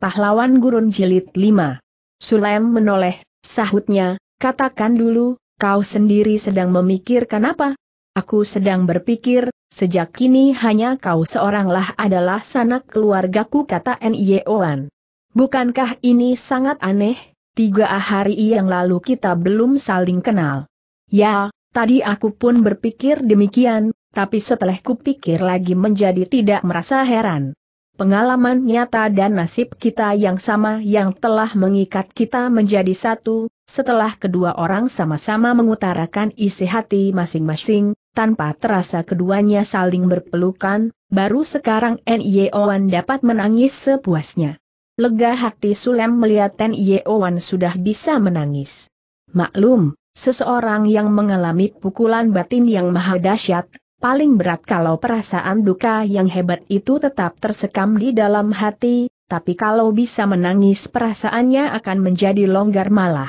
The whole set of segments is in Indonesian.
Pahlawan Gurun Jilid 5. Sulaim menoleh, sahutnya, katakan dulu, kau sendiri sedang memikirkan apa? Aku sedang berpikir, sejak kini hanya kau seoranglah adalah sanak keluargaku kata Nyeoan. Bukankah ini sangat aneh? Tiga hari yang lalu kita belum saling kenal. Ya, tadi aku pun berpikir demikian, tapi setelah kupikir lagi menjadi tidak merasa heran pengalaman nyata dan nasib kita yang sama yang telah mengikat kita menjadi satu, setelah kedua orang sama-sama mengutarakan isi hati masing-masing, tanpa terasa keduanya saling berpelukan, baru sekarang N.Y.O.Wan dapat menangis sepuasnya. Lega hati Sulem melihat N.Y.O.Wan sudah bisa menangis. Maklum, seseorang yang mengalami pukulan batin yang maha dahsyat, paling berat kalau perasaan duka yang hebat itu tetap tersekam di dalam hati, tapi kalau bisa menangis perasaannya akan menjadi longgar malah.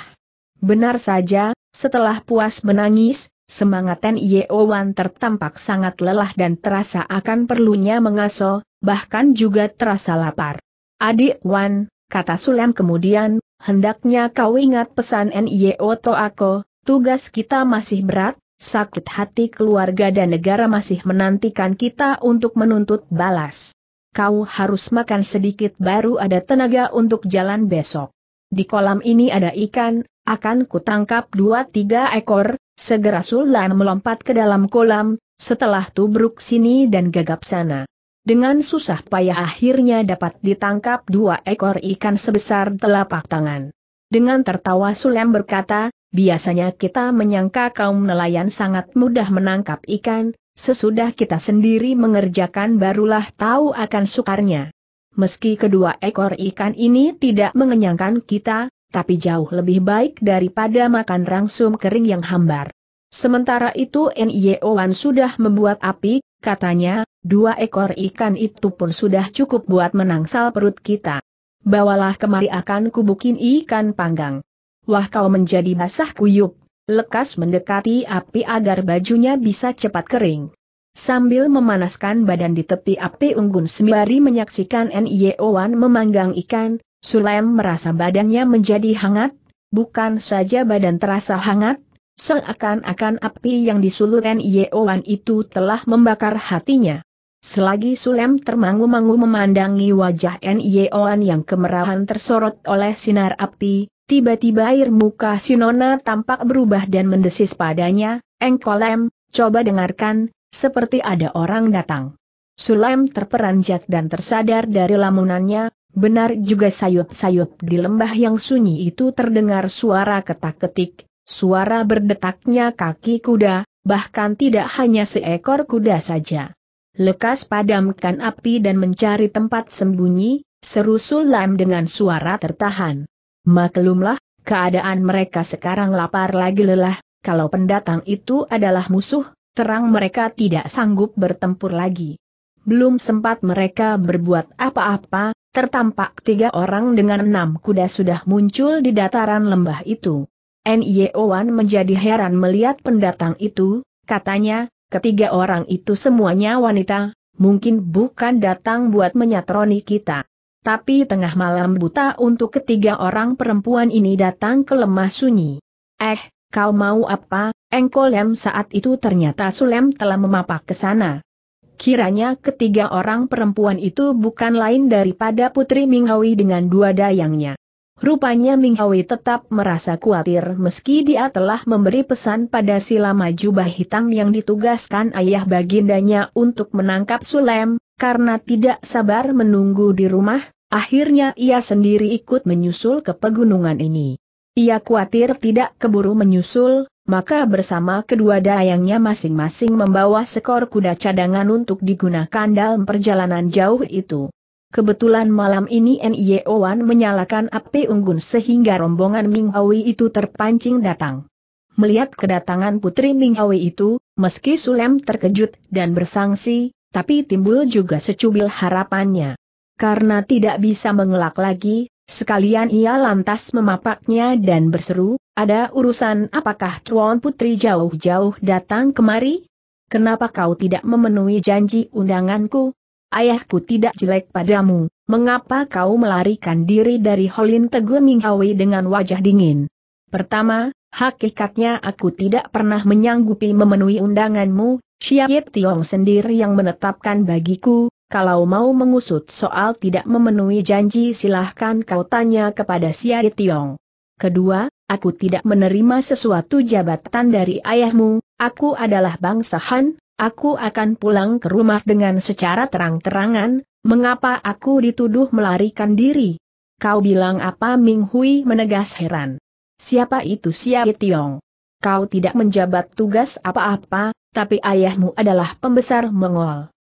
Benar saja, setelah puas menangis, semangat Yeo Wan tertampak sangat lelah dan terasa akan perlunya mengaso, bahkan juga terasa lapar. Adik Wan, kata Sulam kemudian, hendaknya kau ingat pesan Yeo Toako, tugas kita masih berat, sakit hati keluarga dan negara masih menantikan kita untuk menuntut balas. Kau harus makan sedikit baru ada tenaga untuk jalan besok. Di kolam ini ada ikan, akan kutangkap dua tiga ekor, segera Sulam melompat ke dalam kolam, setelah tubruk sini dan gagap sana. Dengan susah payah akhirnya dapat ditangkap dua ekor ikan sebesar telapak tangan. Dengan tertawa Sulem berkata, Biasanya kita menyangka kaum nelayan sangat mudah menangkap ikan, sesudah kita sendiri mengerjakan barulah tahu akan sukarnya. Meski kedua ekor ikan ini tidak mengenyangkan kita, tapi jauh lebih baik daripada makan rangsum kering yang hambar. Sementara itu e Wan sudah membuat api, katanya, dua ekor ikan itu pun sudah cukup buat menangsal perut kita. Bawalah kemari akan kubukin ikan panggang wah kau menjadi basah kuyup, lekas mendekati api agar bajunya bisa cepat kering. Sambil memanaskan badan di tepi api unggun sembari menyaksikan Wan memanggang ikan, Sulaim merasa badannya menjadi hangat, bukan saja badan terasa hangat, seakan-akan api yang disulut Wan itu telah membakar hatinya. Selagi Sulem termangu-mangu memandangi wajah Wan yang kemerahan tersorot oleh sinar api, Tiba-tiba air muka Sinona tampak berubah dan mendesis padanya, Engkolem, coba dengarkan, seperti ada orang datang. Sulaim terperanjat dan tersadar dari lamunannya, benar juga sayup-sayup di lembah yang sunyi itu terdengar suara ketak-ketik, suara berdetaknya kaki kuda, bahkan tidak hanya seekor kuda saja. Lekas padamkan api dan mencari tempat sembunyi, seru Sulaim dengan suara tertahan. Maklumlah, keadaan mereka sekarang lapar lagi lelah, kalau pendatang itu adalah musuh, terang mereka tidak sanggup bertempur lagi. Belum sempat mereka berbuat apa-apa, tertampak tiga orang dengan enam kuda sudah muncul di dataran lembah itu. N.Y.O.Wan e menjadi heran melihat pendatang itu, katanya, ketiga orang itu semuanya wanita, mungkin bukan datang buat menyatroni kita. Tapi tengah malam buta untuk ketiga orang perempuan ini datang ke lemah sunyi. Eh, kau mau apa, Engkolem saat itu ternyata Sulem telah memapak ke sana. Kiranya ketiga orang perempuan itu bukan lain daripada Putri Minghawi dengan dua dayangnya. Rupanya Minghawi tetap merasa khawatir meski dia telah memberi pesan pada si lama jubah hitam yang ditugaskan ayah bagindanya untuk menangkap Sulem, karena tidak sabar menunggu di rumah, akhirnya ia sendiri ikut menyusul ke pegunungan ini. Ia khawatir tidak keburu menyusul, maka bersama kedua dayangnya masing-masing membawa sekor kuda cadangan untuk digunakan dalam perjalanan jauh itu. Kebetulan malam ini e Wan menyalakan api unggun sehingga rombongan Ming Hawi itu terpancing datang. Melihat kedatangan putri Ming Hawi itu, meski Sulem terkejut dan bersangsi, tapi timbul juga secubil harapannya. Karena tidak bisa mengelak lagi, sekalian ia lantas memapaknya dan berseru, ada urusan apakah Tuan Putri jauh-jauh datang kemari? Kenapa kau tidak memenuhi janji undanganku? Ayahku tidak jelek padamu, mengapa kau melarikan diri dari Holin Teguh Minghawi dengan wajah dingin? Pertama, hakikatnya aku tidak pernah menyanggupi memenuhi undanganmu, Syahid Tiong sendiri yang menetapkan bagiku, kalau mau mengusut soal tidak memenuhi janji silahkan kau tanya kepada Syahid Tiong. Kedua, aku tidak menerima sesuatu jabatan dari ayahmu, aku adalah bangsa Han, aku akan pulang ke rumah dengan secara terang-terangan, mengapa aku dituduh melarikan diri? Kau bilang apa Ming Hui menegas heran. Siapa itu Xia Tiong? Kau tidak menjabat tugas apa-apa, tapi ayahmu adalah pembesar Mongol.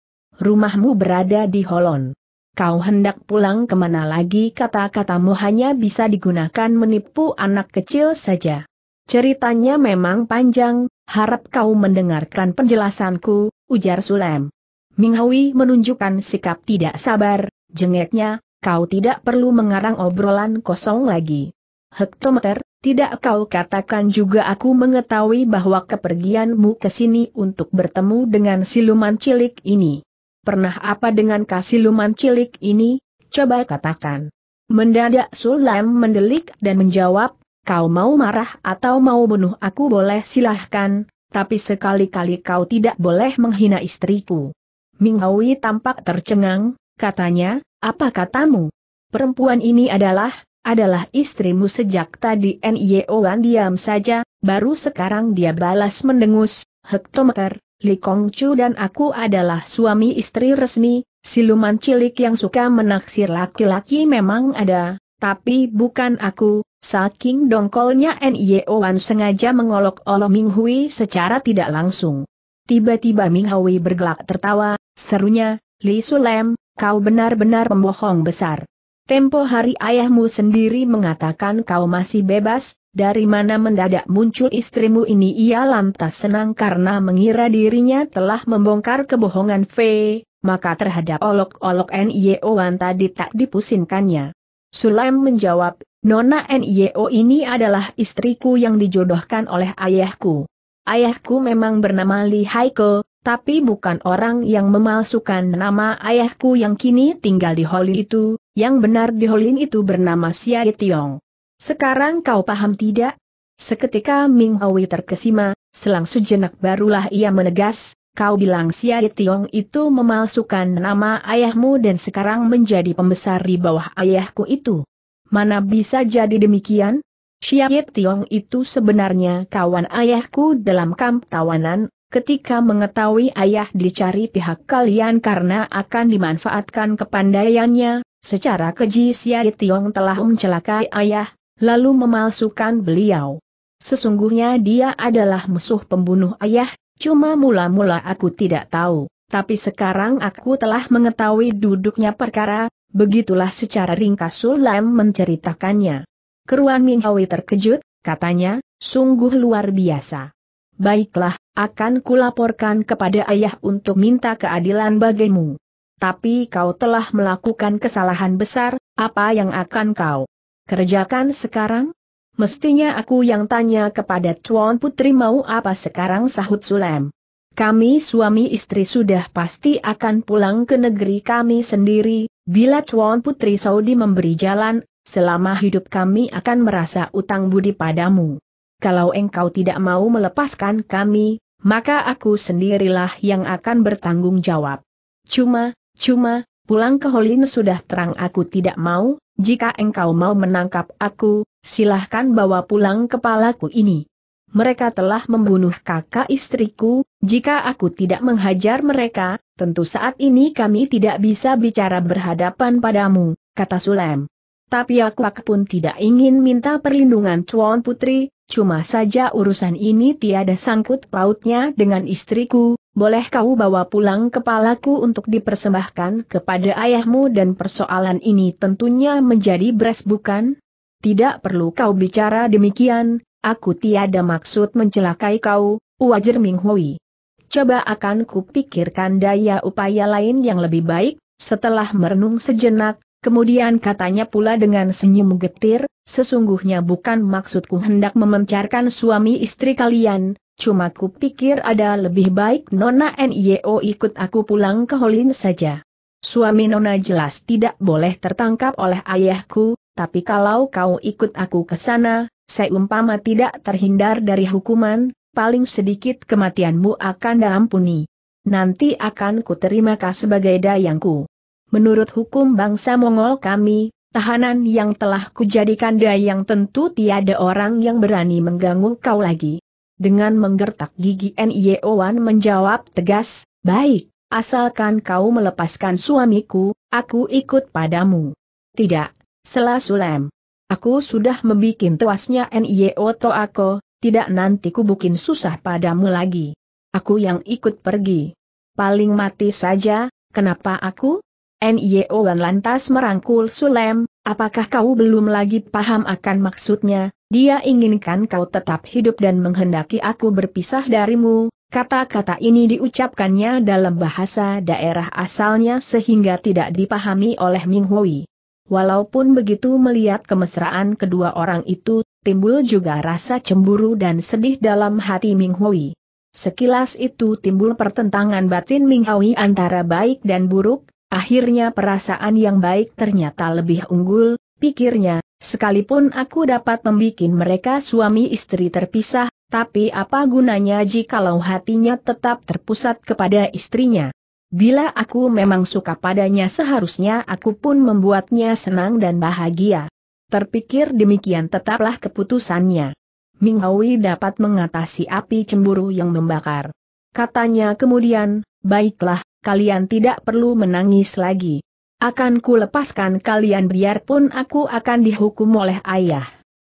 Rumahmu berada di Holon. Kau hendak pulang kemana lagi kata-katamu hanya bisa digunakan menipu anak kecil saja. Ceritanya memang panjang, harap kau mendengarkan penjelasanku, ujar Sulem. Minghui menunjukkan sikap tidak sabar, jengeknya, kau tidak perlu mengarang obrolan kosong lagi. Hektometer, tidak kau katakan juga aku mengetahui bahwa kepergianmu ke sini untuk bertemu dengan siluman cilik ini. Pernah apa dengan kasiluman cilik ini? Coba katakan. Mendadak Sulam mendelik dan menjawab, kau mau marah atau mau bunuh aku boleh silahkan, tapi sekali-kali kau tidak boleh menghina istriku. Minghawi tampak tercengang, katanya, apa katamu? Perempuan ini adalah, adalah istrimu sejak tadi N.Y.O.Wan diam saja, baru sekarang dia balas mendengus, hektometer, Li Kong Chu dan aku adalah suami istri resmi, siluman cilik yang suka menaksir laki-laki memang ada, tapi bukan aku, saking dongkolnya N.Y.O.Wan sengaja mengolok-olok Ming Hui secara tidak langsung. Tiba-tiba Ming Hui bergelak tertawa, serunya, Li Sulem, kau benar-benar pembohong besar. Tempo hari ayahmu sendiri mengatakan kau masih bebas, dari mana mendadak muncul istrimu ini ia lantas senang karena mengira dirinya telah membongkar kebohongan V, maka terhadap olok-olok N.Y.O.an tadi tak dipusinkannya. Sulaim menjawab, Nona N.Y.O. ini adalah istriku yang dijodohkan oleh ayahku. Ayahku memang bernama Li Haiko, tapi bukan orang yang memalsukan nama ayahku yang kini tinggal di Holi itu, yang benar di Holin itu bernama Siai Tiong. Sekarang kau paham tidak? Seketika Ming Hui terkesima, selang sejenak barulah ia menegas, kau bilang Siai Tiong itu memalsukan nama ayahmu dan sekarang menjadi pembesar di bawah ayahku itu. Mana bisa jadi demikian? Siai Tiong itu sebenarnya kawan ayahku dalam kamp tawanan, ketika mengetahui ayah dicari pihak kalian karena akan dimanfaatkan kepandaiannya, Secara keji Siai Tiong telah mencelakai ayah, lalu memalsukan beliau. Sesungguhnya dia adalah musuh pembunuh ayah, cuma mula-mula aku tidak tahu, tapi sekarang aku telah mengetahui duduknya perkara, begitulah secara ringkas Sulam menceritakannya. Keruan Minghawi terkejut, katanya, sungguh luar biasa. Baiklah, akan kulaporkan kepada ayah untuk minta keadilan bagimu tapi kau telah melakukan kesalahan besar, apa yang akan kau kerjakan sekarang? Mestinya aku yang tanya kepada Tuan Putri mau apa sekarang sahut Sulem. Kami suami istri sudah pasti akan pulang ke negeri kami sendiri, bila Tuan Putri Saudi memberi jalan, selama hidup kami akan merasa utang budi padamu. Kalau engkau tidak mau melepaskan kami, maka aku sendirilah yang akan bertanggung jawab. Cuma, Cuma, pulang ke Holin sudah terang aku tidak mau, jika engkau mau menangkap aku, silahkan bawa pulang kepalaku ini. Mereka telah membunuh kakak istriku, jika aku tidak menghajar mereka, tentu saat ini kami tidak bisa bicara berhadapan padamu, kata Sulem. Tapi aku pun tidak ingin minta perlindungan Cuan Putri, cuma saja urusan ini tiada sangkut pautnya dengan istriku, boleh kau bawa pulang kepalaku untuk dipersembahkan kepada ayahmu dan persoalan ini tentunya menjadi beres bukan? Tidak perlu kau bicara demikian, aku tiada maksud mencelakai kau, wajar Ming Coba akan kupikirkan daya upaya lain yang lebih baik, setelah merenung sejenak, kemudian katanya pula dengan senyum getir, sesungguhnya bukan maksudku hendak memencarkan suami istri kalian, Cuma ku pikir ada lebih baik Nona Nio ikut aku pulang ke Holin saja. Suami Nona jelas tidak boleh tertangkap oleh ayahku, tapi kalau kau ikut aku ke sana, seumpama tidak terhindar dari hukuman, paling sedikit kematianmu akan diampuni. Nanti akan kuterima kau sebagai dayangku. Menurut hukum bangsa Mongol kami, tahanan yang telah kujadikan dayang tentu tiada orang yang berani mengganggu kau lagi. Dengan menggertak gigi e Wan menjawab tegas, baik, asalkan kau melepaskan suamiku, aku ikut padamu. Tidak, selasulem. Aku sudah membuat tuasnya Nyeo Toako, tidak nanti kubukin susah padamu lagi. Aku yang ikut pergi. Paling mati saja, kenapa aku? E Wan lantas merangkul Sulem, apakah kau belum lagi paham akan maksudnya, dia inginkan kau tetap hidup dan menghendaki aku berpisah darimu, Kata-kata ini diucapkannya dalam bahasa daerah asalnya sehingga tidak dipahami oleh Ming Hui. Walaupun begitu melihat kemesraan kedua orang itu, timbul juga rasa cemburu dan sedih dalam hati Ming Hui. Sekilas itu timbul pertentangan batin Ming Hui antara baik dan buruk, akhirnya perasaan yang baik ternyata lebih unggul, pikirnya, Sekalipun aku dapat membuat mereka suami istri terpisah, tapi apa gunanya jikalau hatinya tetap terpusat kepada istrinya? Bila aku memang suka padanya seharusnya aku pun membuatnya senang dan bahagia. Terpikir demikian tetaplah keputusannya. Minghui dapat mengatasi api cemburu yang membakar. Katanya kemudian, baiklah, kalian tidak perlu menangis lagi. Akan ku lepaskan kalian biarpun aku akan dihukum oleh ayah.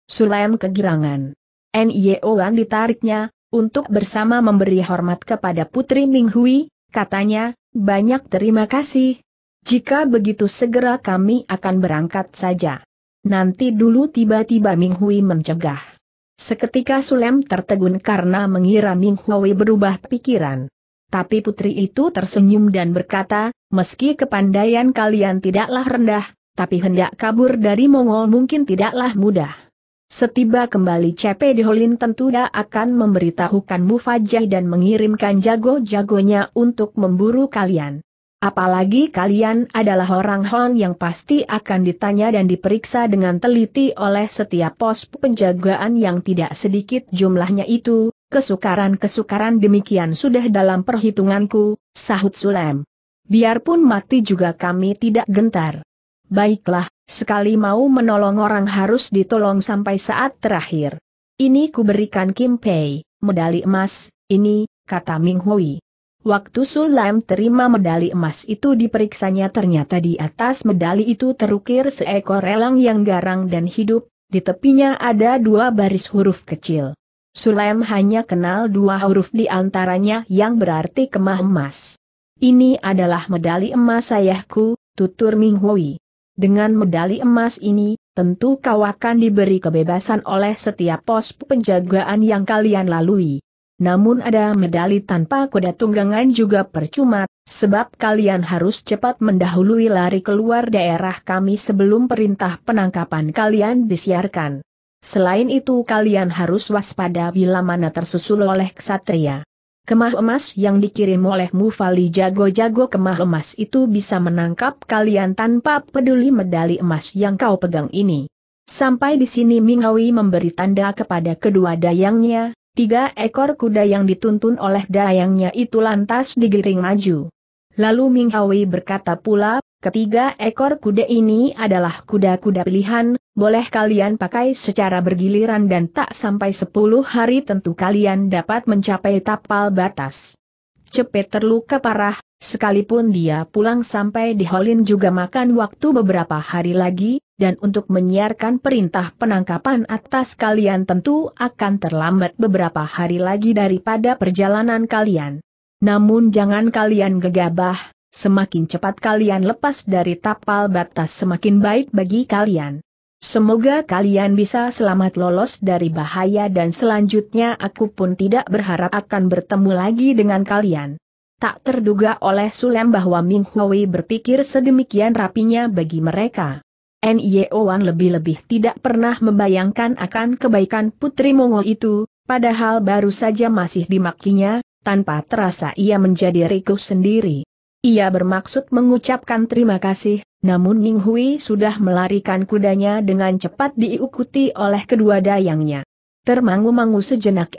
Sulaim kegirangan. Wan e ditariknya, untuk bersama memberi hormat kepada Putri Minghui, katanya, banyak terima kasih. Jika begitu segera kami akan berangkat saja. Nanti dulu tiba-tiba Minghui mencegah. Seketika Sulem tertegun karena mengira Minghui berubah pikiran. Tapi putri itu tersenyum dan berkata, meski kepandaian kalian tidaklah rendah, tapi hendak kabur dari Mongol mungkin tidaklah mudah. Setiba kembali CP di Holin akan memberitahukan Mufajah dan mengirimkan jago-jagonya untuk memburu kalian. Apalagi kalian adalah orang Hon yang pasti akan ditanya dan diperiksa dengan teliti oleh setiap pos penjagaan yang tidak sedikit jumlahnya itu, Kesukaran-kesukaran demikian sudah dalam perhitunganku, sahut Sulem. Biarpun mati juga kami tidak gentar. Baiklah, sekali mau menolong orang harus ditolong sampai saat terakhir. Ini kuberikan Kim Pei, medali emas, ini, kata Ming Hui. Waktu Sulaim terima medali emas itu diperiksanya ternyata di atas medali itu terukir seekor elang yang garang dan hidup, di tepinya ada dua baris huruf kecil. Sulem hanya kenal dua huruf di antaranya yang berarti kemah emas. Ini adalah medali emas sayahku, tutur Minghui. Dengan medali emas ini, tentu kau akan diberi kebebasan oleh setiap pos penjagaan yang kalian lalui. Namun ada medali tanpa kuda tunggangan juga percuma, sebab kalian harus cepat mendahului lari keluar daerah kami sebelum perintah penangkapan kalian disiarkan. Selain itu kalian harus waspada bila mana tersusul oleh ksatria. Kemah emas yang dikirim oleh Mufali jago-jago kemah emas itu bisa menangkap kalian tanpa peduli medali emas yang kau pegang ini. Sampai di sini Minghawi memberi tanda kepada kedua dayangnya, tiga ekor kuda yang dituntun oleh dayangnya itu lantas digiring maju. Lalu Minghawi berkata pula, ketiga ekor kuda ini adalah kuda-kuda pilihan, boleh kalian pakai secara bergiliran dan tak sampai 10 hari tentu kalian dapat mencapai tapal batas. Cepet terluka parah, sekalipun dia pulang sampai di Holin juga makan waktu beberapa hari lagi, dan untuk menyiarkan perintah penangkapan atas kalian tentu akan terlambat beberapa hari lagi daripada perjalanan kalian. Namun jangan kalian gegabah, semakin cepat kalian lepas dari tapal batas semakin baik bagi kalian. Semoga kalian bisa selamat lolos dari bahaya dan selanjutnya aku pun tidak berharap akan bertemu lagi dengan kalian. Tak terduga oleh Sulem bahwa Ming Hui berpikir sedemikian rapinya bagi mereka. Wan lebih-lebih tidak pernah membayangkan akan kebaikan Putri Mongol itu, padahal baru saja masih dimakinya, tanpa terasa ia menjadi rikuh sendiri. Ia bermaksud mengucapkan terima kasih, namun Ning Hui sudah melarikan kudanya dengan cepat diikuti oleh kedua dayangnya. Termangu-mangu sejenak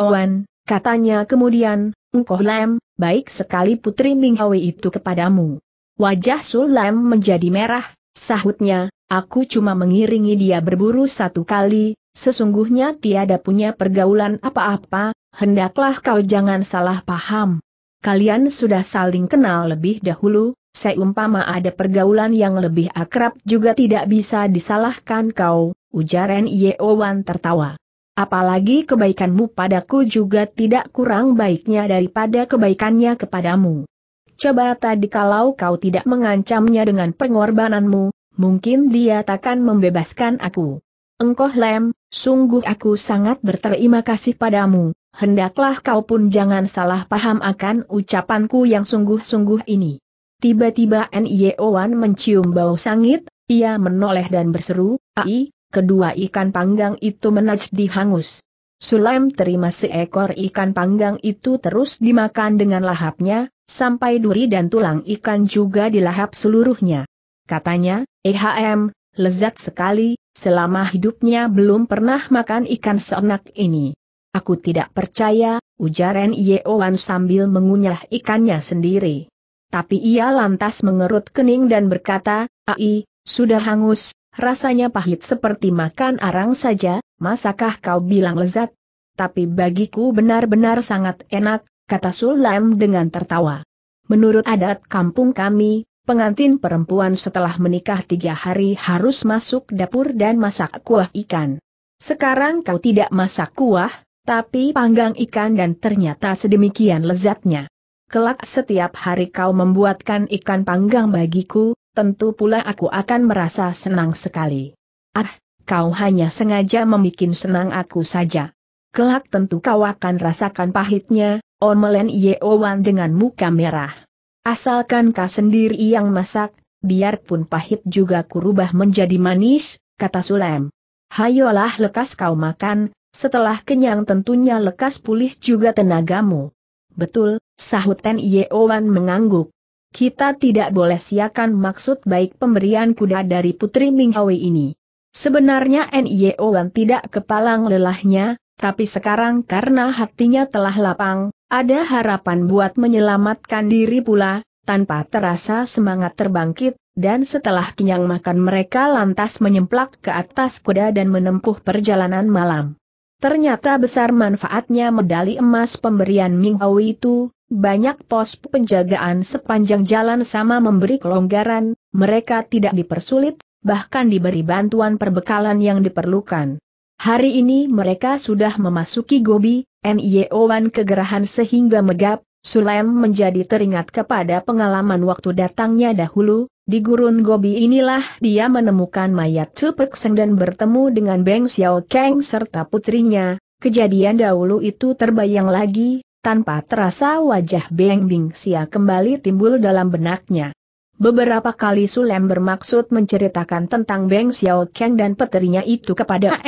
Owen, katanya kemudian, Engkoh Lam, baik sekali Putri Ming Hui itu kepadamu. Wajah Sul Lem menjadi merah, sahutnya, aku cuma mengiringi dia berburu satu kali, sesungguhnya tiada punya pergaulan apa-apa, hendaklah kau jangan salah paham. Kalian sudah saling kenal lebih dahulu, seumpama ada pergaulan yang lebih akrab juga tidak bisa disalahkan kau, ujar Yeowan tertawa. Apalagi kebaikanmu padaku juga tidak kurang baiknya daripada kebaikannya kepadamu. Coba tadi kalau kau tidak mengancamnya dengan pengorbananmu, mungkin dia takkan membebaskan aku. Engkoh lem, sungguh aku sangat berterima kasih padamu, hendaklah kau pun jangan salah paham akan ucapanku yang sungguh-sungguh ini. Tiba-tiba Nio-wan e mencium bau sangit, ia menoleh dan berseru, Ai, kedua ikan panggang itu menajdi hangus." Sulaim terima seekor ikan panggang itu terus dimakan dengan lahapnya, sampai duri dan tulang ikan juga dilahap seluruhnya. Katanya, EHM, lezat sekali, selama hidupnya belum pernah makan ikan seenak ini. Aku tidak percaya, ujar Yeowan sambil mengunyah ikannya sendiri tapi ia lantas mengerut kening dan berkata, Ai, sudah hangus, rasanya pahit seperti makan arang saja, masakah kau bilang lezat? Tapi bagiku benar-benar sangat enak, kata Sulam dengan tertawa. Menurut adat kampung kami, pengantin perempuan setelah menikah tiga hari harus masuk dapur dan masak kuah ikan. Sekarang kau tidak masak kuah, tapi panggang ikan dan ternyata sedemikian lezatnya kelak setiap hari kau membuatkan ikan panggang bagiku, tentu pula aku akan merasa senang sekali. Ah, kau hanya sengaja membuat senang aku saja. Kelak tentu kau akan rasakan pahitnya, Omelen Yeowan dengan muka merah. Asalkan kau sendiri yang masak, biarpun pahit juga kurubah menjadi manis, kata Sulem. Hayolah lekas kau makan, setelah kenyang tentunya lekas pulih juga tenagamu. Betul, sahut Ten Yeowan mengangguk. Kita tidak boleh siakan maksud baik pemberian kuda dari Putri Minghawi ini. Sebenarnya Wan tidak kepalang lelahnya, tapi sekarang karena hatinya telah lapang, ada harapan buat menyelamatkan diri pula, tanpa terasa semangat terbangkit, dan setelah kenyang makan mereka lantas menyemplak ke atas kuda dan menempuh perjalanan malam. Ternyata besar manfaatnya medali emas pemberian Ming Hao itu, banyak pos penjagaan sepanjang jalan sama memberi kelonggaran, mereka tidak dipersulit, bahkan diberi bantuan perbekalan yang diperlukan. Hari ini mereka sudah memasuki Gobi, NIO e Wan kegerahan sehingga megap, Sulem menjadi teringat kepada pengalaman waktu datangnya dahulu, di gurun Gobi inilah dia menemukan mayat Cupek Seng dan bertemu dengan Beng Xiao Kang serta putrinya, kejadian dahulu itu terbayang lagi, tanpa terasa wajah Beng Bing Xia kembali timbul dalam benaknya. Beberapa kali Sulem bermaksud menceritakan tentang Beng Xiao Kang dan putrinya itu kepada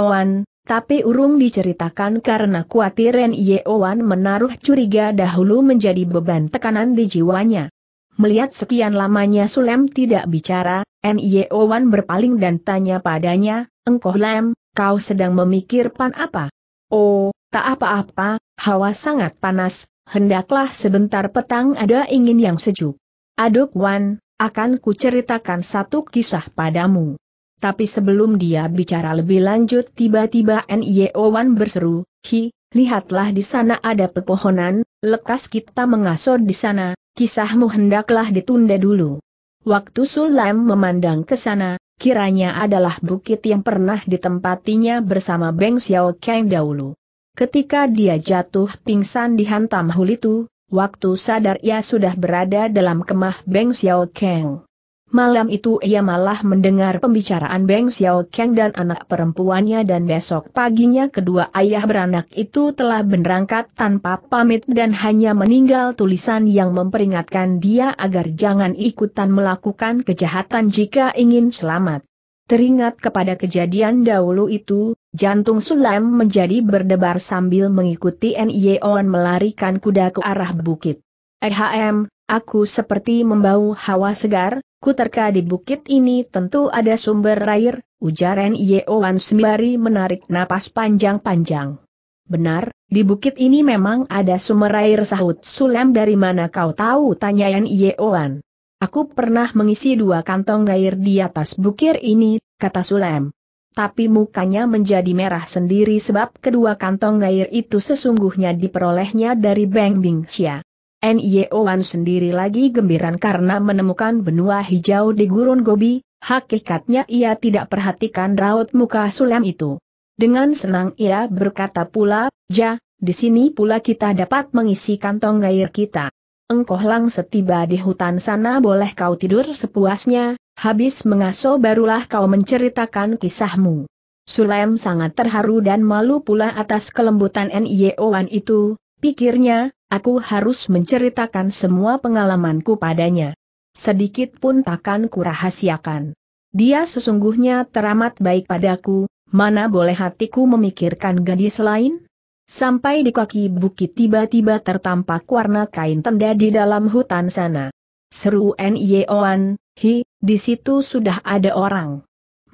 Oan, tapi urung diceritakan karena kuatir Ren Yeowan menaruh curiga dahulu menjadi beban tekanan di jiwanya. Melihat sekian lamanya Sulem tidak bicara, Yeowan berpaling dan tanya padanya, Engkoh Lem, kau sedang memikirkan apa? Oh, tak apa-apa, hawa sangat panas, hendaklah sebentar petang ada ingin yang sejuk. Aduk Wan, akan kuceritakan satu kisah padamu. Tapi sebelum dia bicara lebih lanjut tiba-tiba e Wan berseru, Hi, lihatlah di sana ada pepohonan, lekas kita mengasor di sana, kisahmu hendaklah ditunda dulu. Waktu Sulam memandang ke sana, kiranya adalah bukit yang pernah ditempatinya bersama Beng Xiao Kang dahulu. Ketika dia jatuh pingsan dihantam hul itu, waktu sadar ia sudah berada dalam kemah Beng Xiao Kang. Malam itu ia malah mendengar pembicaraan Beng Xiao Kang dan anak perempuannya dan besok paginya kedua ayah beranak itu telah berangkat tanpa pamit dan hanya meninggal tulisan yang memperingatkan dia agar jangan ikutan melakukan kejahatan jika ingin selamat. Teringat kepada kejadian dahulu itu, jantung Sulam menjadi berdebar sambil mengikuti Nieon melarikan kuda ke arah bukit. EHM, Aku seperti membau hawa segar, kuterka di bukit ini tentu ada sumber air, Ujaran Yeowan sembari menarik napas panjang-panjang. Benar, di bukit ini memang ada sumber air sahut Sulam dari mana kau tahu tanya Yeowan. Aku pernah mengisi dua kantong air di atas bukit ini, kata Sulam. Tapi mukanya menjadi merah sendiri sebab kedua kantong air itu sesungguhnya diperolehnya dari Beng Bingxia. Nyeoan sendiri lagi gembiran karena menemukan benua hijau di gurun Gobi, hakikatnya ia tidak perhatikan raut muka sulam itu. Dengan senang ia berkata pula, Ja, di sini pula kita dapat mengisi kantong air kita. Engkau lang setiba di hutan sana boleh kau tidur sepuasnya, habis mengaso barulah kau menceritakan kisahmu. Sulaim sangat terharu dan malu pula atas kelembutan Nyeoan itu, pikirnya, Aku harus menceritakan semua pengalamanku padanya. Sedikit pun takkan kurahasiakan. Dia sesungguhnya teramat baik padaku, mana boleh hatiku memikirkan gadis lain? Sampai di kaki bukit tiba-tiba tertampak warna kain tenda di dalam hutan sana. Seru Nyeoan, hi, di situ sudah ada orang.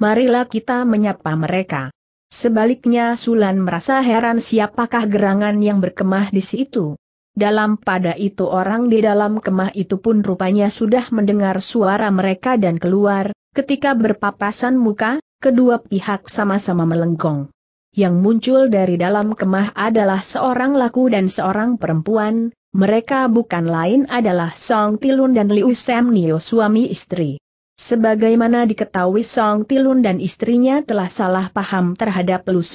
Marilah kita menyapa mereka. Sebaliknya Sulan merasa heran siapakah gerangan yang berkemah di situ. Dalam pada itu orang di dalam kemah itu pun rupanya sudah mendengar suara mereka dan keluar, ketika berpapasan muka, kedua pihak sama-sama melenggong. Yang muncul dari dalam kemah adalah seorang laku dan seorang perempuan, mereka bukan lain adalah Song Tilun dan Liu Sam Nio suami istri. Sebagaimana diketahui Song Tilun dan istrinya telah salah paham terhadap Lu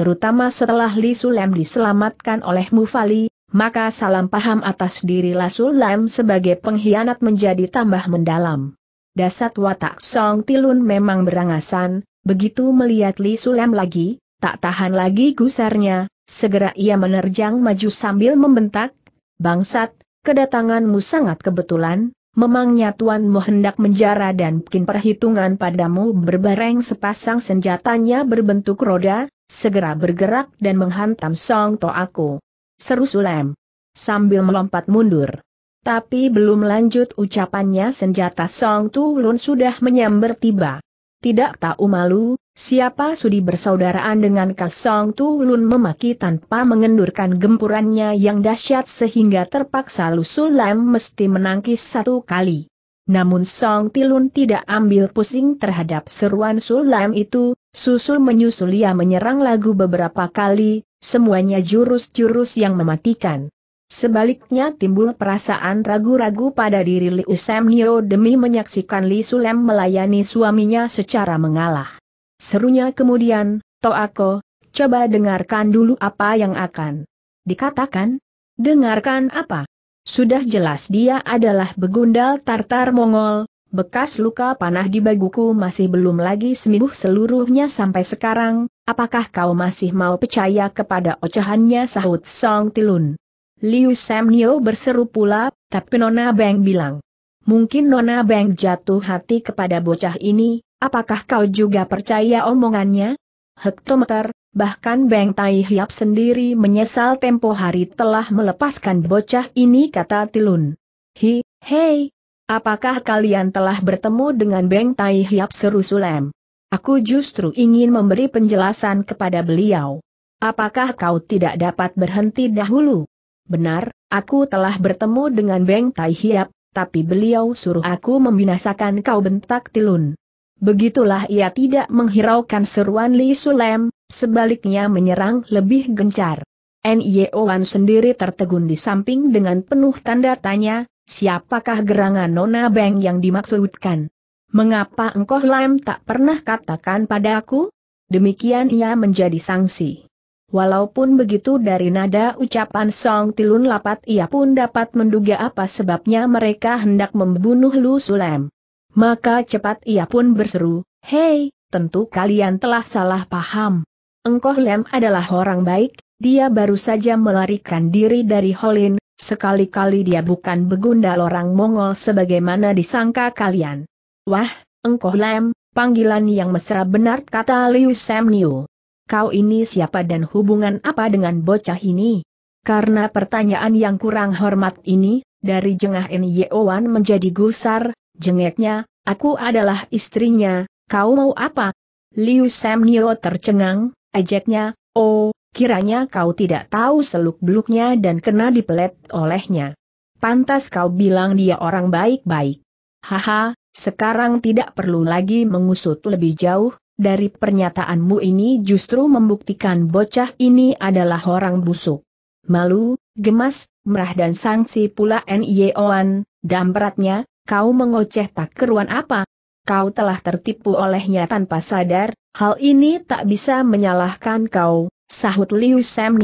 terutama setelah Li diselamatkan oleh Mufali, maka salam paham atas diri Lasul Lam sebagai pengkhianat menjadi tambah mendalam. Dasat watak Song Tilun memang berangasan, begitu melihat Li Sulam lagi, tak tahan lagi gusarnya, segera ia menerjang maju sambil membentak, Bangsat, kedatanganmu sangat kebetulan, Memangnya tuanmu hendak menjara dan bikin perhitungan padamu berbareng sepasang senjatanya berbentuk roda, segera bergerak dan menghantam Song To aku seru Sulem. Sambil melompat mundur. Tapi belum lanjut ucapannya senjata Song Tu Lun sudah menyambar tiba. Tidak tahu malu, siapa sudi bersaudaraan dengan Song Tu Lun memaki tanpa mengendurkan gempurannya yang dahsyat sehingga terpaksa Lu Sulam mesti menangkis satu kali. Namun Song Tilun tidak ambil pusing terhadap seruan Sulam itu, susul menyusul ia menyerang lagu beberapa kali, Semuanya jurus-jurus yang mematikan. Sebaliknya timbul perasaan ragu-ragu pada diri Liu Samnio demi menyaksikan Li Sulem melayani suaminya secara mengalah. Serunya kemudian, Toako, coba dengarkan dulu apa yang akan dikatakan. Dengarkan apa? Sudah jelas dia adalah begundal Tartar Mongol, bekas luka panah di baguku masih belum lagi sembuh seluruhnya sampai sekarang, apakah kau masih mau percaya kepada ocehannya sahut Song Tilun? Liu Samnio berseru pula, tapi Nona Beng bilang. Mungkin Nona Beng jatuh hati kepada bocah ini, apakah kau juga percaya omongannya? Hektometer, bahkan Beng Tai Hiap sendiri menyesal tempo hari telah melepaskan bocah ini kata Tilun. Hi, hei, Apakah kalian telah bertemu dengan Beng Tai Hiap seru Sulem? Aku justru ingin memberi penjelasan kepada beliau. Apakah kau tidak dapat berhenti dahulu? Benar, aku telah bertemu dengan Beng Tai Hiap, tapi beliau suruh aku membinasakan kau bentak Tilun. Begitulah ia tidak menghiraukan seruan Li Sulem, sebaliknya menyerang lebih gencar. Nye Oan sendiri tertegun di samping dengan penuh tanda tanya, siapakah gerangan Nona Beng yang dimaksudkan? Mengapa engkau Lam tak pernah katakan padaku? Demikian ia menjadi sanksi. Walaupun begitu dari nada ucapan Song Tilun Lapat ia pun dapat menduga apa sebabnya mereka hendak membunuh Lu Sulem. Maka cepat ia pun berseru, Hei, tentu kalian telah salah paham. Engkoh Lem adalah orang baik, dia baru saja melarikan diri dari Holin, Sekali-kali dia bukan begundal orang Mongol sebagaimana disangka kalian. Wah, engkau lem, panggilan yang mesra benar kata Liu Samnio. Kau ini siapa dan hubungan apa dengan bocah ini? Karena pertanyaan yang kurang hormat ini, dari jengah Yeowan menjadi gusar, jengeknya, aku adalah istrinya, kau mau apa? Liu Samnio tercengang, ejeknya, oh, kiranya kau tidak tahu seluk-beluknya dan kena dipelet olehnya. Pantas kau bilang dia orang baik-baik. Haha, sekarang tidak perlu lagi mengusut lebih jauh, dari pernyataanmu ini justru membuktikan bocah ini adalah orang busuk. Malu, gemas, merah dan sanksi pula N.I.O.an, e dampratnya, kau mengoceh tak keruan apa? Kau telah tertipu olehnya tanpa sadar, hal ini tak bisa menyalahkan kau, sahut Liu Sam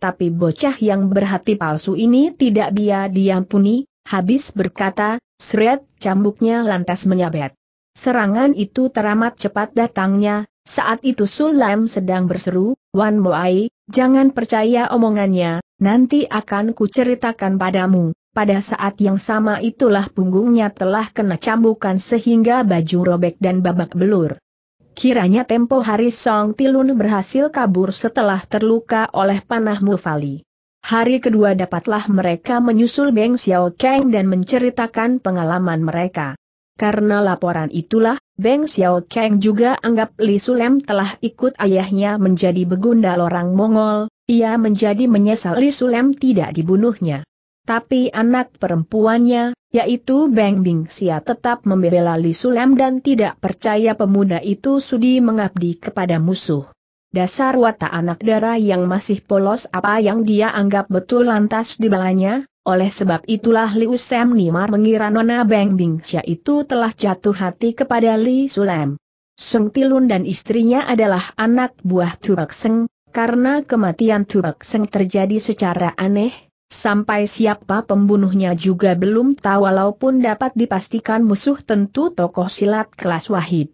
Tapi bocah yang berhati palsu ini tidak dia diampuni, habis berkata, seret cambuknya lantas menyabet. Serangan itu teramat cepat datangnya, saat itu Sulam sedang berseru, Wan Moai, jangan percaya omongannya, nanti akan kuceritakan padamu. Pada saat yang sama itulah punggungnya telah kena cambukan sehingga baju robek dan babak belur. Kiranya tempo hari Song Tilun berhasil kabur setelah terluka oleh panah Mufali. Hari kedua dapatlah mereka menyusul Beng Xiao Kang dan menceritakan pengalaman mereka. Karena laporan itulah, Beng Xiao Kang juga anggap Li Sulem telah ikut ayahnya menjadi begundal orang Mongol, ia menjadi menyesal Li Sulem tidak dibunuhnya. Tapi anak perempuannya, yaitu Beng Bing Xia tetap membela Li Sulem dan tidak percaya pemuda itu sudi mengabdi kepada musuh. Dasar watak anak darah yang masih polos apa yang dia anggap betul lantas dibalanya, oleh sebab itulah Liu Sam Nimar mengira Nona Beng Bing Xia itu telah jatuh hati kepada Li Sulem. Seng Tilun dan istrinya adalah anak buah Turak Seng, karena kematian Turak Seng terjadi secara aneh, Sampai siapa pembunuhnya juga belum tahu walaupun dapat dipastikan musuh tentu tokoh silat kelas wahid.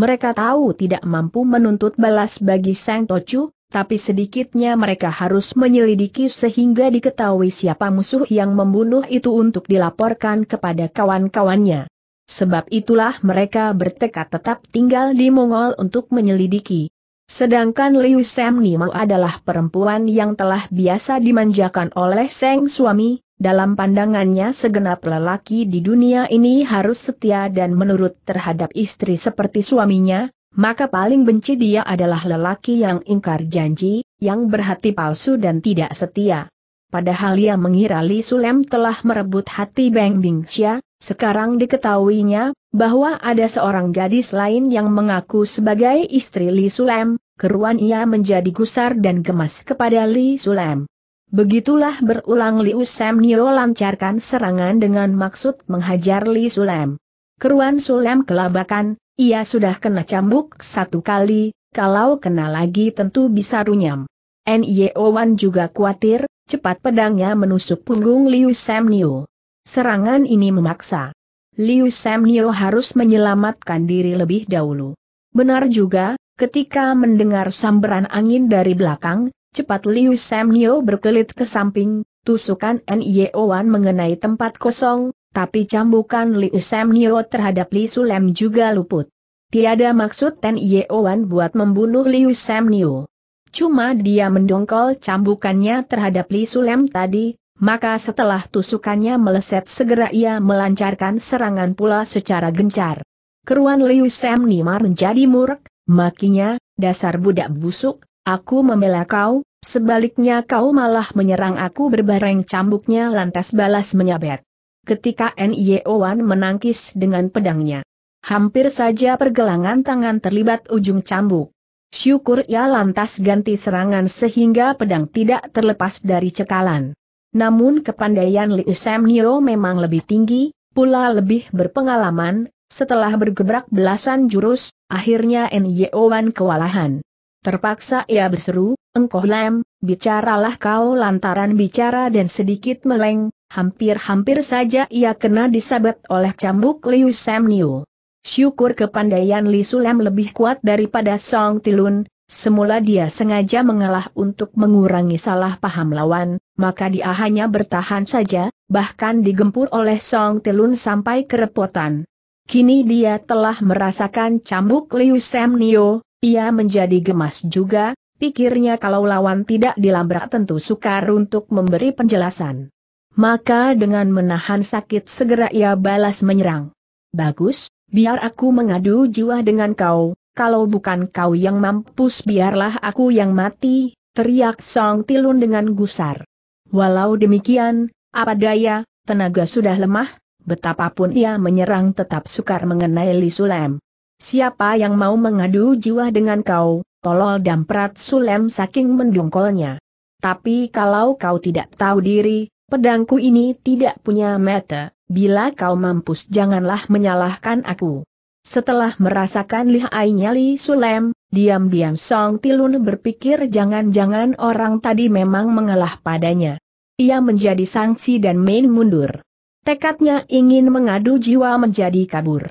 Mereka tahu tidak mampu menuntut balas bagi Sang Tocu, tapi sedikitnya mereka harus menyelidiki sehingga diketahui siapa musuh yang membunuh itu untuk dilaporkan kepada kawan-kawannya. Sebab itulah mereka bertekad tetap tinggal di Mongol untuk menyelidiki. Sedangkan Liu Sam Nimo adalah perempuan yang telah biasa dimanjakan oleh sang suami, dalam pandangannya segenap lelaki di dunia ini harus setia dan menurut terhadap istri seperti suaminya, maka paling benci dia adalah lelaki yang ingkar janji, yang berhati palsu dan tidak setia. Padahal ia mengira Li Sulem telah merebut hati Beng Bingxia, sekarang diketahuinya, bahwa ada seorang gadis lain yang mengaku sebagai istri Li Sulem, keruan ia menjadi gusar dan gemas kepada Li Sulem. Begitulah berulang Li Sam Nio lancarkan serangan dengan maksud menghajar Li Sulem. Keruan Sulem kelabakan, ia sudah kena cambuk satu kali, kalau kena lagi tentu bisa runyam. Nio Wan juga khawatir, cepat pedangnya menusuk punggung Liu Samnio. Serangan ini memaksa. Liu Samnio harus menyelamatkan diri lebih dahulu. Benar juga, ketika mendengar samberan angin dari belakang, cepat Liu Samnio berkelit ke samping, tusukan Nio Wan mengenai tempat kosong, tapi cambukan Liu Samnio terhadap Li Sulem juga luput. Tiada maksud Ten Yeowan buat membunuh Liu Samnio. Cuma dia mendongkol cambukannya terhadap Li Sulem tadi, maka setelah tusukannya meleset segera ia melancarkan serangan pula secara gencar. Keruan Liu Sam Nimar menjadi murk, makinya, dasar budak busuk, aku membela kau, sebaliknya kau malah menyerang aku berbareng cambuknya lantas balas menyabet. Ketika Nio e Wan menangkis dengan pedangnya. Hampir saja pergelangan tangan terlibat ujung cambuk. Syukur ia lantas ganti serangan sehingga pedang tidak terlepas dari cekalan. Namun kepandaian Liu Samnio memang lebih tinggi, pula lebih berpengalaman, setelah bergebrak belasan jurus, akhirnya Wan kewalahan. Terpaksa ia berseru, engkoh lem, bicaralah kau lantaran bicara dan sedikit meleng, hampir-hampir saja ia kena disabet oleh cambuk Liu Samnio. Syukur kepandaian Li Sulam lebih kuat daripada Song Tilun, semula dia sengaja mengalah untuk mengurangi salah paham lawan, maka dia hanya bertahan saja, bahkan digempur oleh Song Tilun sampai kerepotan. Kini dia telah merasakan cambuk Liu Sam Nio, ia menjadi gemas juga, pikirnya kalau lawan tidak dilabrak tentu sukar untuk memberi penjelasan. Maka dengan menahan sakit segera ia balas menyerang. Bagus, biar aku mengadu jiwa dengan kau, kalau bukan kau yang mampus biarlah aku yang mati, teriak Song Tilun dengan gusar. Walau demikian, apa daya, tenaga sudah lemah, betapapun ia menyerang tetap sukar mengenai Li Sulem. Siapa yang mau mengadu jiwa dengan kau, tolol dan damprat Sulem saking mendungkolnya Tapi kalau kau tidak tahu diri, pedangku ini tidak punya mata, bila kau mampus janganlah menyalahkan aku. Setelah merasakan lihai nyali Sulem, diam-diam Song Tilun berpikir jangan-jangan orang tadi memang mengalah padanya. Ia menjadi sanksi dan main mundur. Tekadnya ingin mengadu jiwa menjadi kabur.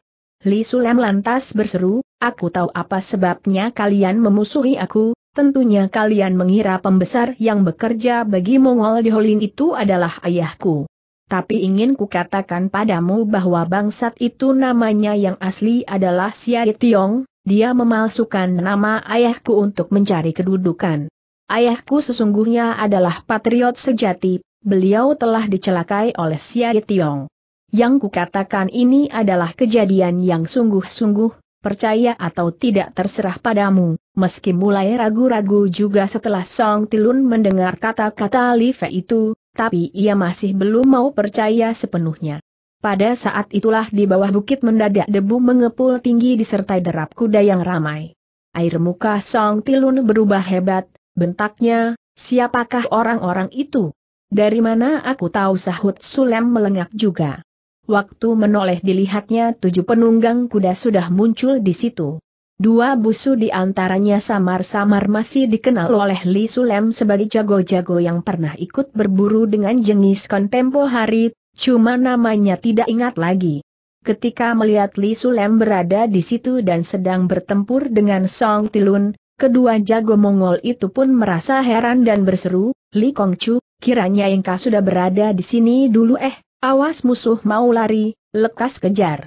Li Sulem lantas berseru, aku tahu apa sebabnya kalian memusuhi aku, tentunya kalian mengira pembesar yang bekerja bagi Mongol di Holin itu adalah ayahku. Tapi ingin kukatakan padamu bahwa bangsat itu namanya yang asli adalah Siari Tiong, dia memalsukan nama ayahku untuk mencari kedudukan. Ayahku sesungguhnya adalah patriot sejati, beliau telah dicelakai oleh Siari Tiong. Yang kukatakan ini adalah kejadian yang sungguh-sungguh, percaya atau tidak terserah padamu, meski mulai ragu-ragu juga setelah Song Tilun mendengar kata-kata Li Fei itu, tapi ia masih belum mau percaya sepenuhnya. Pada saat itulah di bawah bukit mendadak debu mengepul tinggi disertai derap kuda yang ramai. Air muka Song Tilun berubah hebat, bentaknya, siapakah orang-orang itu? Dari mana aku tahu sahut Sulem melengak juga. Waktu menoleh dilihatnya tujuh penunggang kuda sudah muncul di situ. Dua busu di antaranya samar-samar masih dikenal oleh Li Sulem sebagai jago-jago yang pernah ikut berburu dengan jenis kontempo hari, cuma namanya tidak ingat lagi. Ketika melihat Li Sulem berada di situ dan sedang bertempur dengan Song Tilun, kedua jago Mongol itu pun merasa heran dan berseru, Li Kongcu, kiranya engkau sudah berada di sini dulu eh, awas musuh mau lari, lekas kejar.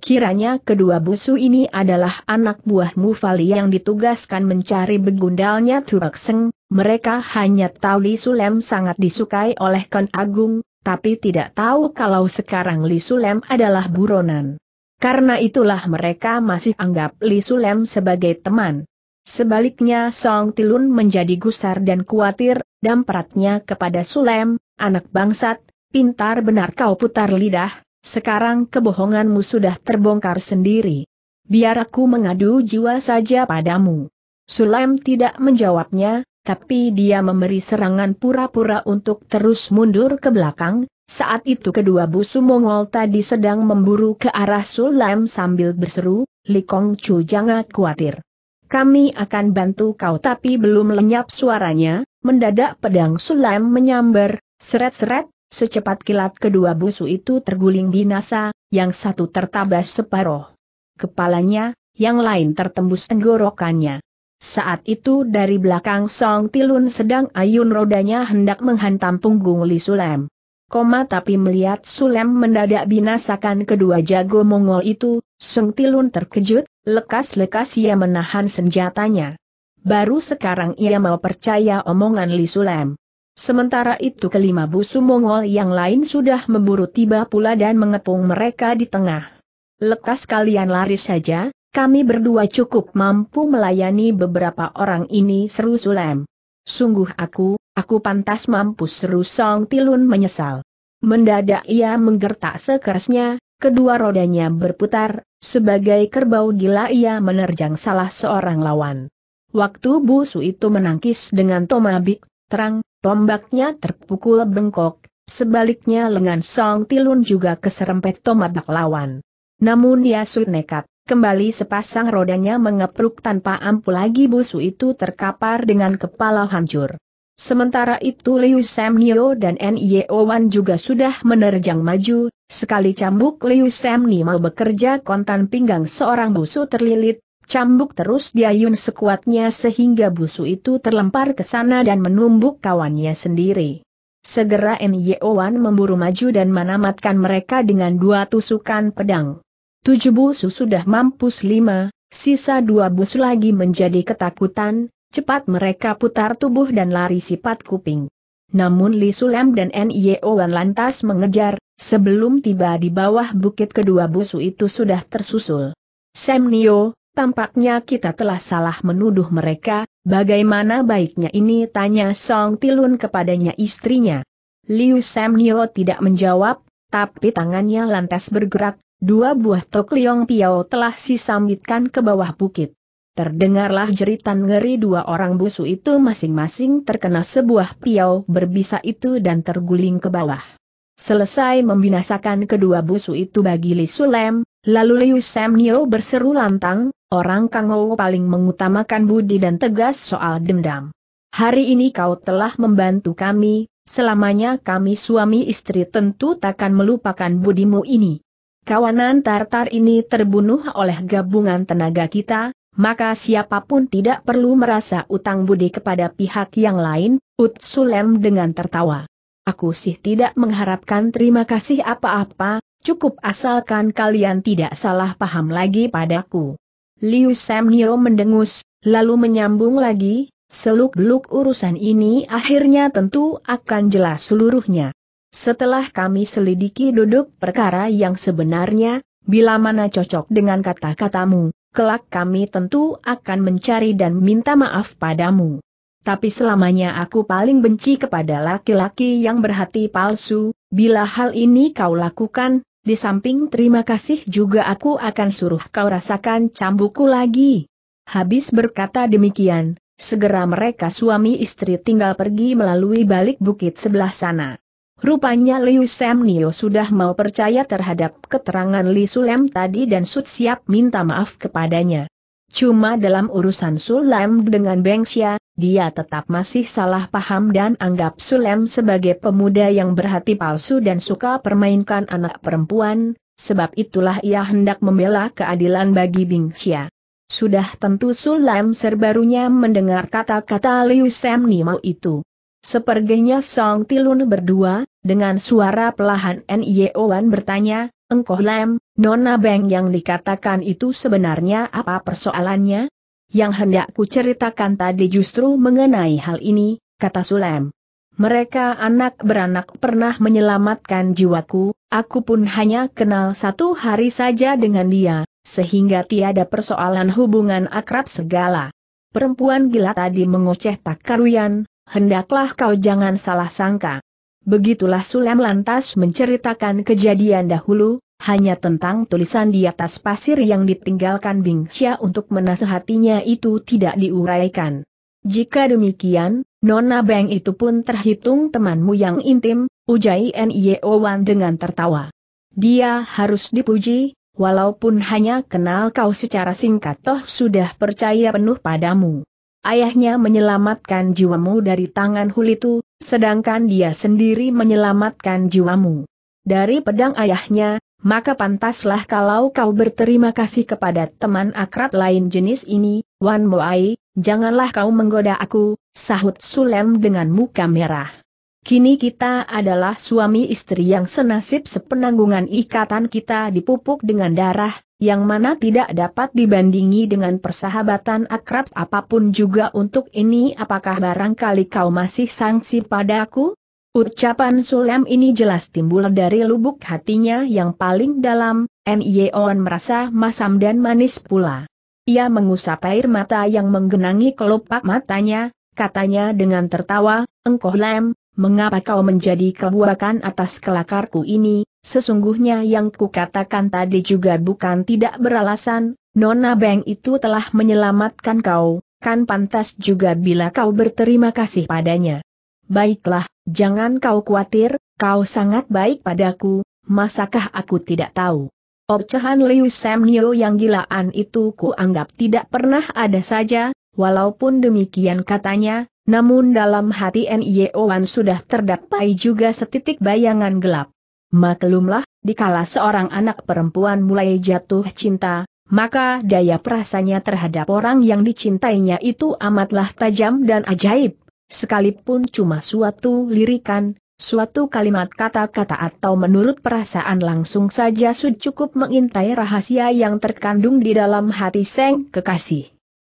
Kiranya kedua busu ini adalah anak buah Mufali yang ditugaskan mencari begundalnya Turakseng, mereka hanya tahu Li Sulem sangat disukai oleh Kon Agung, tapi tidak tahu kalau sekarang Li Sulem adalah buronan. Karena itulah mereka masih anggap Li Sulem sebagai teman. Sebaliknya Song Tilun menjadi gusar dan khawatir, dampratnya kepada Sulem, anak bangsat, pintar benar kau putar lidah, sekarang kebohonganmu sudah terbongkar sendiri. Biar aku mengadu jiwa saja padamu. Sulaim tidak menjawabnya, tapi dia memberi serangan pura-pura untuk terus mundur ke belakang. Saat itu kedua busu Mongol tadi sedang memburu ke arah Sulaim sambil berseru, Li Likong Chu jangan khawatir. Kami akan bantu kau tapi belum lenyap suaranya, mendadak pedang Sulaim menyambar, seret-seret, Secepat kilat kedua busu itu terguling binasa, yang satu tertabas separoh. Kepalanya, yang lain tertembus tenggorokannya. Saat itu dari belakang Song Tilun sedang ayun rodanya hendak menghantam punggung Li Sulem. Koma tapi melihat Sulem mendadak binasakan kedua jago Mongol itu, Song Tilun terkejut, lekas-lekas ia menahan senjatanya. Baru sekarang ia mau percaya omongan Li Sulem. Sementara itu kelima busu Mongol yang lain sudah memburu tiba pula dan mengepung mereka di tengah. Lekas kalian lari saja, kami berdua cukup mampu melayani beberapa orang ini seru Sulem. Sungguh aku, aku pantas mampu seru Song Tilun menyesal. Mendadak ia menggertak sekerasnya, kedua rodanya berputar, sebagai kerbau gila ia menerjang salah seorang lawan. Waktu busu itu menangkis dengan tomabik, terang, Tombaknya terpukul bengkok, sebaliknya lengan Song Tilun juga keserempet tombak lawan. Namun Yasut nekat, kembali sepasang rodanya mengepruk tanpa ampul lagi busu itu terkapar dengan kepala hancur. Sementara itu Liu Sam Nio dan Nio e Owan juga sudah menerjang maju, sekali cambuk Liu Sam Nio bekerja kontan pinggang seorang busu terlilit, Cambuk terus diayun sekuatnya sehingga busu itu terlempar ke sana dan menumbuk kawannya sendiri. Segera Nyeowan memburu maju dan menamatkan mereka dengan dua tusukan pedang. Tujuh busu sudah mampus lima, sisa dua busu lagi menjadi ketakutan, cepat mereka putar tubuh dan lari sifat kuping. Namun Li Sulam dan Nyeowan lantas mengejar, sebelum tiba di bawah bukit kedua busu itu sudah tersusul. Sam Nio, Tampaknya kita telah salah menuduh mereka, bagaimana baiknya ini tanya Song Tilun kepadanya istrinya. Liu Samnio tidak menjawab, tapi tangannya lantas bergerak, dua buah tok liong piao telah sisambitkan ke bawah bukit. Terdengarlah jeritan ngeri dua orang busu itu masing-masing terkena sebuah piau berbisa itu dan terguling ke bawah. Selesai membinasakan kedua busu itu bagi Li Sulem, lalu Liu Samnio berseru lantang, Orang Kangou paling mengutamakan budi dan tegas soal dendam. Hari ini kau telah membantu kami, selamanya kami suami istri tentu takkan melupakan budimu ini. Kawanan Tartar ini terbunuh oleh gabungan tenaga kita, maka siapapun tidak perlu merasa utang budi kepada pihak yang lain, Utsulem dengan tertawa. Aku sih tidak mengharapkan terima kasih apa-apa, cukup asalkan kalian tidak salah paham lagi padaku. Liu Samnio mendengus, lalu menyambung lagi, seluk-beluk urusan ini akhirnya tentu akan jelas seluruhnya. Setelah kami selidiki duduk perkara yang sebenarnya, bila mana cocok dengan kata-katamu, kelak kami tentu akan mencari dan minta maaf padamu. Tapi selamanya aku paling benci kepada laki-laki yang berhati palsu, bila hal ini kau lakukan, di samping terima kasih juga aku akan suruh kau rasakan cambuku lagi. Habis berkata demikian, segera mereka suami istri tinggal pergi melalui balik bukit sebelah sana. Rupanya Liu Sam sudah mau percaya terhadap keterangan Li Sulem tadi dan Sud siap minta maaf kepadanya. Cuma dalam urusan Sulem dengan Bengsia, dia tetap masih salah paham dan anggap Sulem sebagai pemuda yang berhati palsu dan suka permainkan anak perempuan, sebab itulah ia hendak membela keadilan bagi Bengsia. Sudah tentu Sulem serbarunya mendengar kata-kata Liu Sam Nimo itu. Sepertinya Song Tilun berdua, dengan suara pelahan Nyeoan bertanya, Engkoh lem, Nona Beng yang dikatakan itu sebenarnya apa persoalannya? Yang hendak ku ceritakan tadi justru mengenai hal ini, kata Sulem. Mereka anak beranak pernah menyelamatkan jiwaku, aku pun hanya kenal satu hari saja dengan dia, sehingga tiada persoalan hubungan akrab segala. Perempuan gila tadi mengoceh tak karuan, hendaklah kau jangan salah sangka. Begitulah Sulam lantas menceritakan kejadian dahulu, hanya tentang tulisan di atas pasir yang ditinggalkan Bing Bingxia untuk menasehatinya itu tidak diuraikan. Jika demikian, Nona Beng itu pun terhitung temanmu yang intim, ujai Nio Wan dengan tertawa. Dia harus dipuji, walaupun hanya kenal kau secara singkat toh sudah percaya penuh padamu. Ayahnya menyelamatkan jiwamu dari tangan Hulitu, sedangkan dia sendiri menyelamatkan jiwamu. Dari pedang ayahnya, maka pantaslah kalau kau berterima kasih kepada teman akrab lain jenis ini, Wan Moai, janganlah kau menggoda aku, sahut Sulem dengan muka merah. Kini kita adalah suami istri yang senasib sepenanggungan ikatan kita dipupuk dengan darah, yang mana tidak dapat dibandingi dengan persahabatan akrab apapun juga untuk ini apakah barangkali kau masih sanksi padaku? Ucapan Sulem ini jelas timbul dari lubuk hatinya yang paling dalam, Nyeon merasa masam dan manis pula. Ia mengusap air mata yang menggenangi kelopak matanya, katanya dengan tertawa, engkau lem, mengapa kau menjadi kebuakan atas kelakarku ini, sesungguhnya yang kukatakan tadi juga bukan tidak beralasan, Nona Beng itu telah menyelamatkan kau, kan pantas juga bila kau berterima kasih padanya. Baiklah, jangan kau khawatir, kau sangat baik padaku, masakah aku tidak tahu. Ocehan Liu Samnio yang gilaan itu kuanggap tidak pernah ada saja, walaupun demikian katanya, namun dalam hati N.I.O.Wan sudah terdapai juga setitik bayangan gelap. Maklumlah, dikala seorang anak perempuan mulai jatuh cinta, maka daya perasanya terhadap orang yang dicintainya itu amatlah tajam dan ajaib. Sekalipun cuma suatu lirikan, Suatu kalimat kata-kata atau menurut perasaan langsung saja sudah cukup mengintai rahasia yang terkandung di dalam hati Seng Kekasih.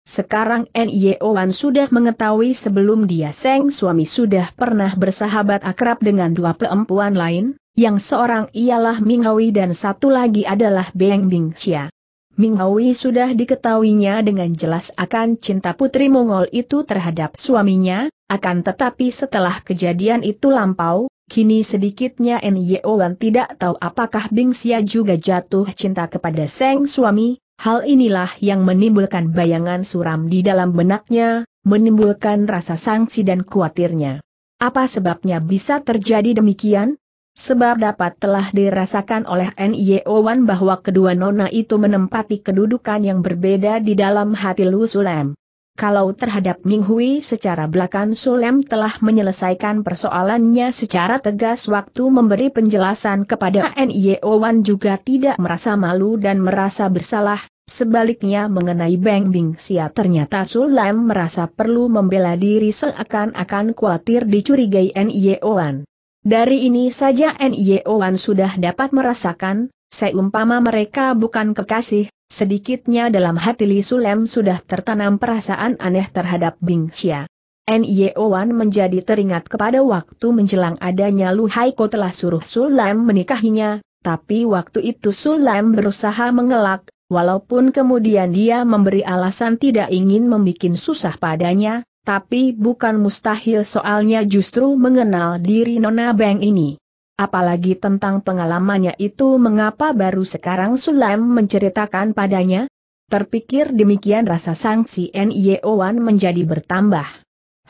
Sekarang N.Y.O.Wan e sudah mengetahui sebelum dia Seng suami sudah pernah bersahabat akrab dengan dua perempuan lain, yang seorang ialah Ming Hui dan satu lagi adalah Beng Bing Xia. Ming Hui sudah diketahuinya dengan jelas akan cinta putri Mongol itu terhadap suaminya, akan tetapi setelah kejadian itu lampau, kini sedikitnya N.Y.O.Wan e tidak tahu apakah Bing Xia juga jatuh cinta kepada Seng suami, Hal inilah yang menimbulkan bayangan suram di dalam benaknya, menimbulkan rasa sangsi dan khawatirnya. Apa sebabnya bisa terjadi demikian? Sebab dapat telah dirasakan oleh NIO Wan bahwa kedua nona itu menempati kedudukan yang berbeda di dalam hati Lu Sulem. Kalau terhadap Ming Hui secara belakang Sulem telah menyelesaikan persoalannya secara tegas waktu memberi penjelasan kepada NIO Wan juga tidak merasa malu dan merasa bersalah, sebaliknya mengenai Beng Bing Sia ternyata Sulem merasa perlu membela diri seakan-akan khawatir dicurigai NIO Wan. Dari ini saja NIO Wan sudah dapat merasakan, seumpama mereka bukan kekasih, Sedikitnya dalam hati Li Sulem sudah tertanam perasaan aneh terhadap Bing Xia. Wan menjadi teringat kepada waktu menjelang adanya Lu Haiko telah suruh Sulem menikahinya, tapi waktu itu Sulem berusaha mengelak, walaupun kemudian dia memberi alasan tidak ingin membuat susah padanya, tapi bukan mustahil soalnya justru mengenal diri Nona Beng ini. Apalagi tentang pengalamannya itu mengapa baru sekarang Sulaim menceritakan padanya? Terpikir demikian rasa sangsi N.Y.O.Wan menjadi bertambah.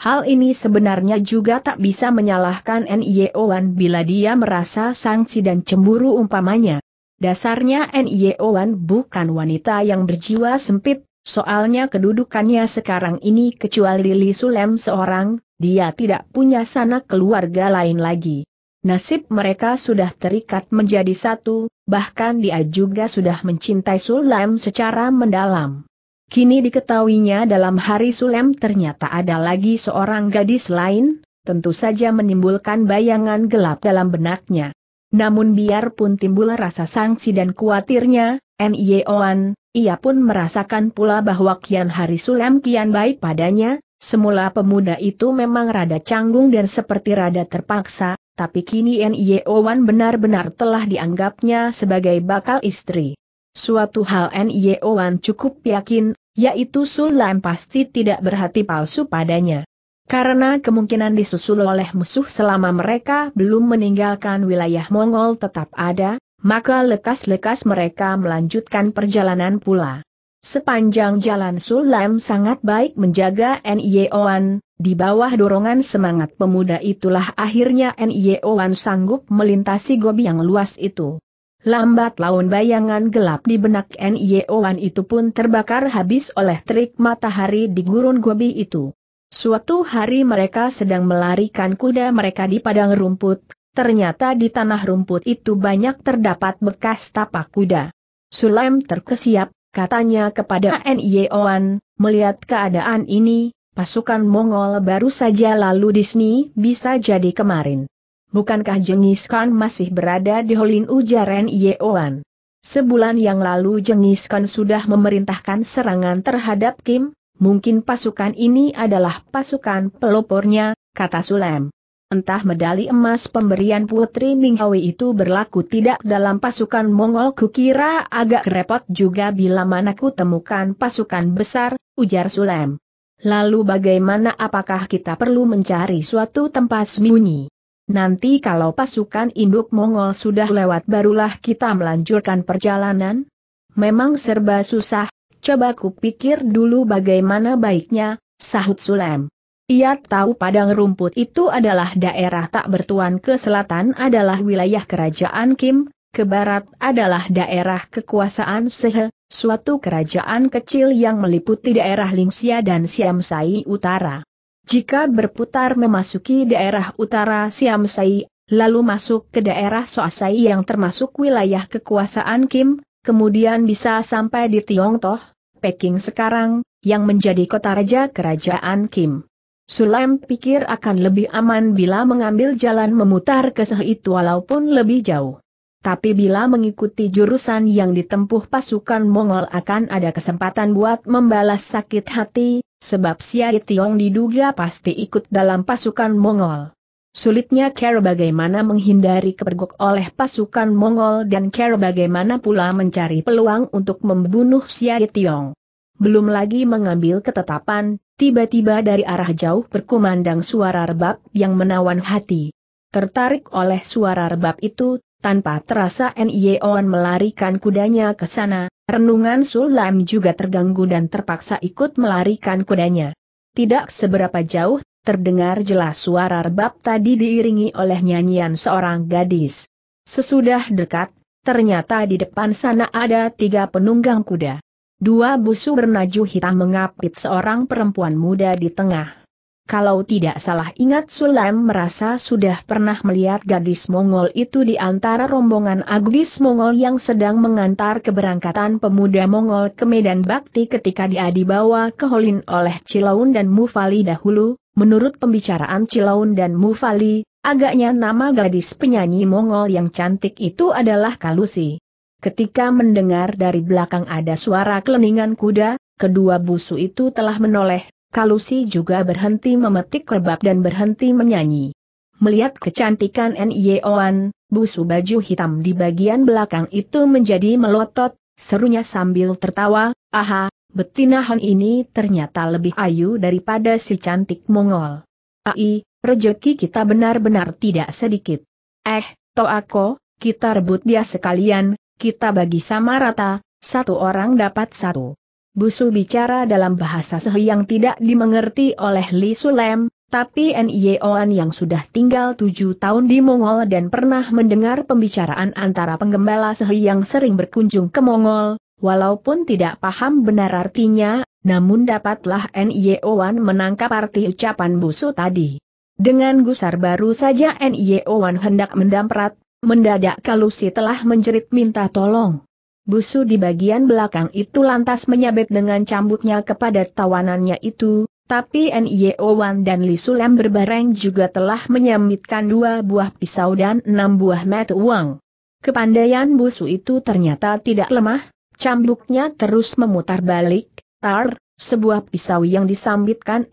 Hal ini sebenarnya juga tak bisa menyalahkan N.Y.O.Wan bila dia merasa sanksi dan cemburu umpamanya. Dasarnya N.Y.O.Wan bukan wanita yang berjiwa sempit, soalnya kedudukannya sekarang ini kecuali Li Sulem seorang, dia tidak punya sanak keluarga lain lagi. Nasib mereka sudah terikat menjadi satu, bahkan dia juga sudah mencintai Sulem secara mendalam. Kini diketahuinya dalam hari Sulem ternyata ada lagi seorang gadis lain, tentu saja menimbulkan bayangan gelap dalam benaknya. Namun biarpun timbul rasa sangsi dan khawatirnya, Nyeoan, ia pun merasakan pula bahwa kian hari Sulem kian baik padanya, Semula pemuda itu memang rada canggung dan seperti rada terpaksa, tapi kini Nio Wan benar-benar telah dianggapnya sebagai bakal istri. Suatu hal Nio Wan cukup yakin, yaitu Sulam pasti tidak berhati palsu padanya. Karena kemungkinan disusul oleh musuh selama mereka belum meninggalkan wilayah Mongol tetap ada, maka lekas-lekas mereka melanjutkan perjalanan pula. Sepanjang jalan Sulam sangat baik menjaga Nieoan. di bawah dorongan semangat pemuda itulah akhirnya Nieoan sanggup melintasi gobi yang luas itu. Lambat laun bayangan gelap di benak Nieoan itu pun terbakar habis oleh terik matahari di gurun gobi itu. Suatu hari mereka sedang melarikan kuda mereka di padang rumput, ternyata di tanah rumput itu banyak terdapat bekas tapak kuda. Sulaim terkesiap, katanya kepada N.I.O.An, melihat keadaan ini, pasukan Mongol baru saja lalu di sini bisa jadi kemarin. Bukankah Jengis Khan masih berada di Holin ujar N.I.O.An? Sebulan yang lalu Jengis Khan sudah memerintahkan serangan terhadap Kim, mungkin pasukan ini adalah pasukan pelopornya, kata Sulem. Entah medali emas pemberian Putri Minghawi itu berlaku tidak dalam pasukan Mongol kukira agak repot juga bila manaku temukan pasukan besar, ujar Sulem. Lalu bagaimana apakah kita perlu mencari suatu tempat sembunyi? Nanti kalau pasukan induk Mongol sudah lewat barulah kita melanjutkan perjalanan? Memang serba susah, coba kupikir dulu bagaimana baiknya, sahut Sulem. Ia tahu padang rumput itu adalah daerah tak bertuan ke selatan adalah wilayah kerajaan Kim, ke barat adalah daerah kekuasaan Sehe, suatu kerajaan kecil yang meliputi daerah Lingxia dan Siamsai Utara. Jika berputar memasuki daerah utara Siamsai, lalu masuk ke daerah Soasai yang termasuk wilayah kekuasaan Kim, kemudian bisa sampai di Tiongtoh, Peking sekarang, yang menjadi kota raja kerajaan Kim. Sulaim pikir akan lebih aman bila mengambil jalan memutar ke Sehit walaupun lebih jauh. Tapi bila mengikuti jurusan yang ditempuh pasukan Mongol akan ada kesempatan buat membalas sakit hati, sebab Siari Tiong diduga pasti ikut dalam pasukan Mongol. Sulitnya Care bagaimana menghindari kepergok oleh pasukan Mongol dan Care bagaimana pula mencari peluang untuk membunuh Siari Tiong. Belum lagi mengambil ketetapan, Tiba-tiba dari arah jauh berkumandang suara rebab yang menawan hati. Tertarik oleh suara rebab itu, tanpa terasa Nyeon e melarikan kudanya ke sana, renungan Sulam juga terganggu dan terpaksa ikut melarikan kudanya. Tidak seberapa jauh, terdengar jelas suara rebab tadi diiringi oleh nyanyian seorang gadis. Sesudah dekat, ternyata di depan sana ada tiga penunggang kuda. Dua busu bernaju hitam mengapit seorang perempuan muda di tengah. Kalau tidak salah ingat Sulaim merasa sudah pernah melihat gadis Mongol itu di antara rombongan agus Mongol yang sedang mengantar keberangkatan pemuda Mongol ke Medan Bakti ketika dia dibawa ke Holin oleh Cilaun dan Mufali dahulu, menurut pembicaraan Cilaun dan Mufali, agaknya nama gadis penyanyi Mongol yang cantik itu adalah Kalusi. Ketika mendengar dari belakang ada suara keleningan kuda, kedua busu itu telah menoleh, Kalusi juga berhenti memetik kebab dan berhenti menyanyi. Melihat kecantikan Nyeoan, busu baju hitam di bagian belakang itu menjadi melotot, serunya sambil tertawa, aha, betina Han ini ternyata lebih ayu daripada si cantik Mongol. Ai, rejeki kita benar-benar tidak sedikit. Eh, Toako, kita rebut dia sekalian, kita bagi sama rata, satu orang dapat satu. Busu bicara dalam bahasa Sehi yang tidak dimengerti oleh Li Sulem, tapi Nyeoan e yang sudah tinggal tujuh tahun di Mongol dan pernah mendengar pembicaraan antara penggembala Sehi yang sering berkunjung ke Mongol, walaupun tidak paham benar artinya, namun dapatlah Nyeoan e menangkap arti ucapan Busu tadi. Dengan gusar baru saja Nyeoan e hendak mendamprat, Mendadak Kalusi telah menjerit minta tolong. Busu di bagian belakang itu lantas menyabet dengan cambuknya kepada tawanannya itu, tapi Wan dan Li Sulem berbareng juga telah menyambitkan dua buah pisau dan enam buah mata uang. Kepandaian busu itu ternyata tidak lemah, cambuknya terus memutar balik, tar, sebuah pisau yang disambitkan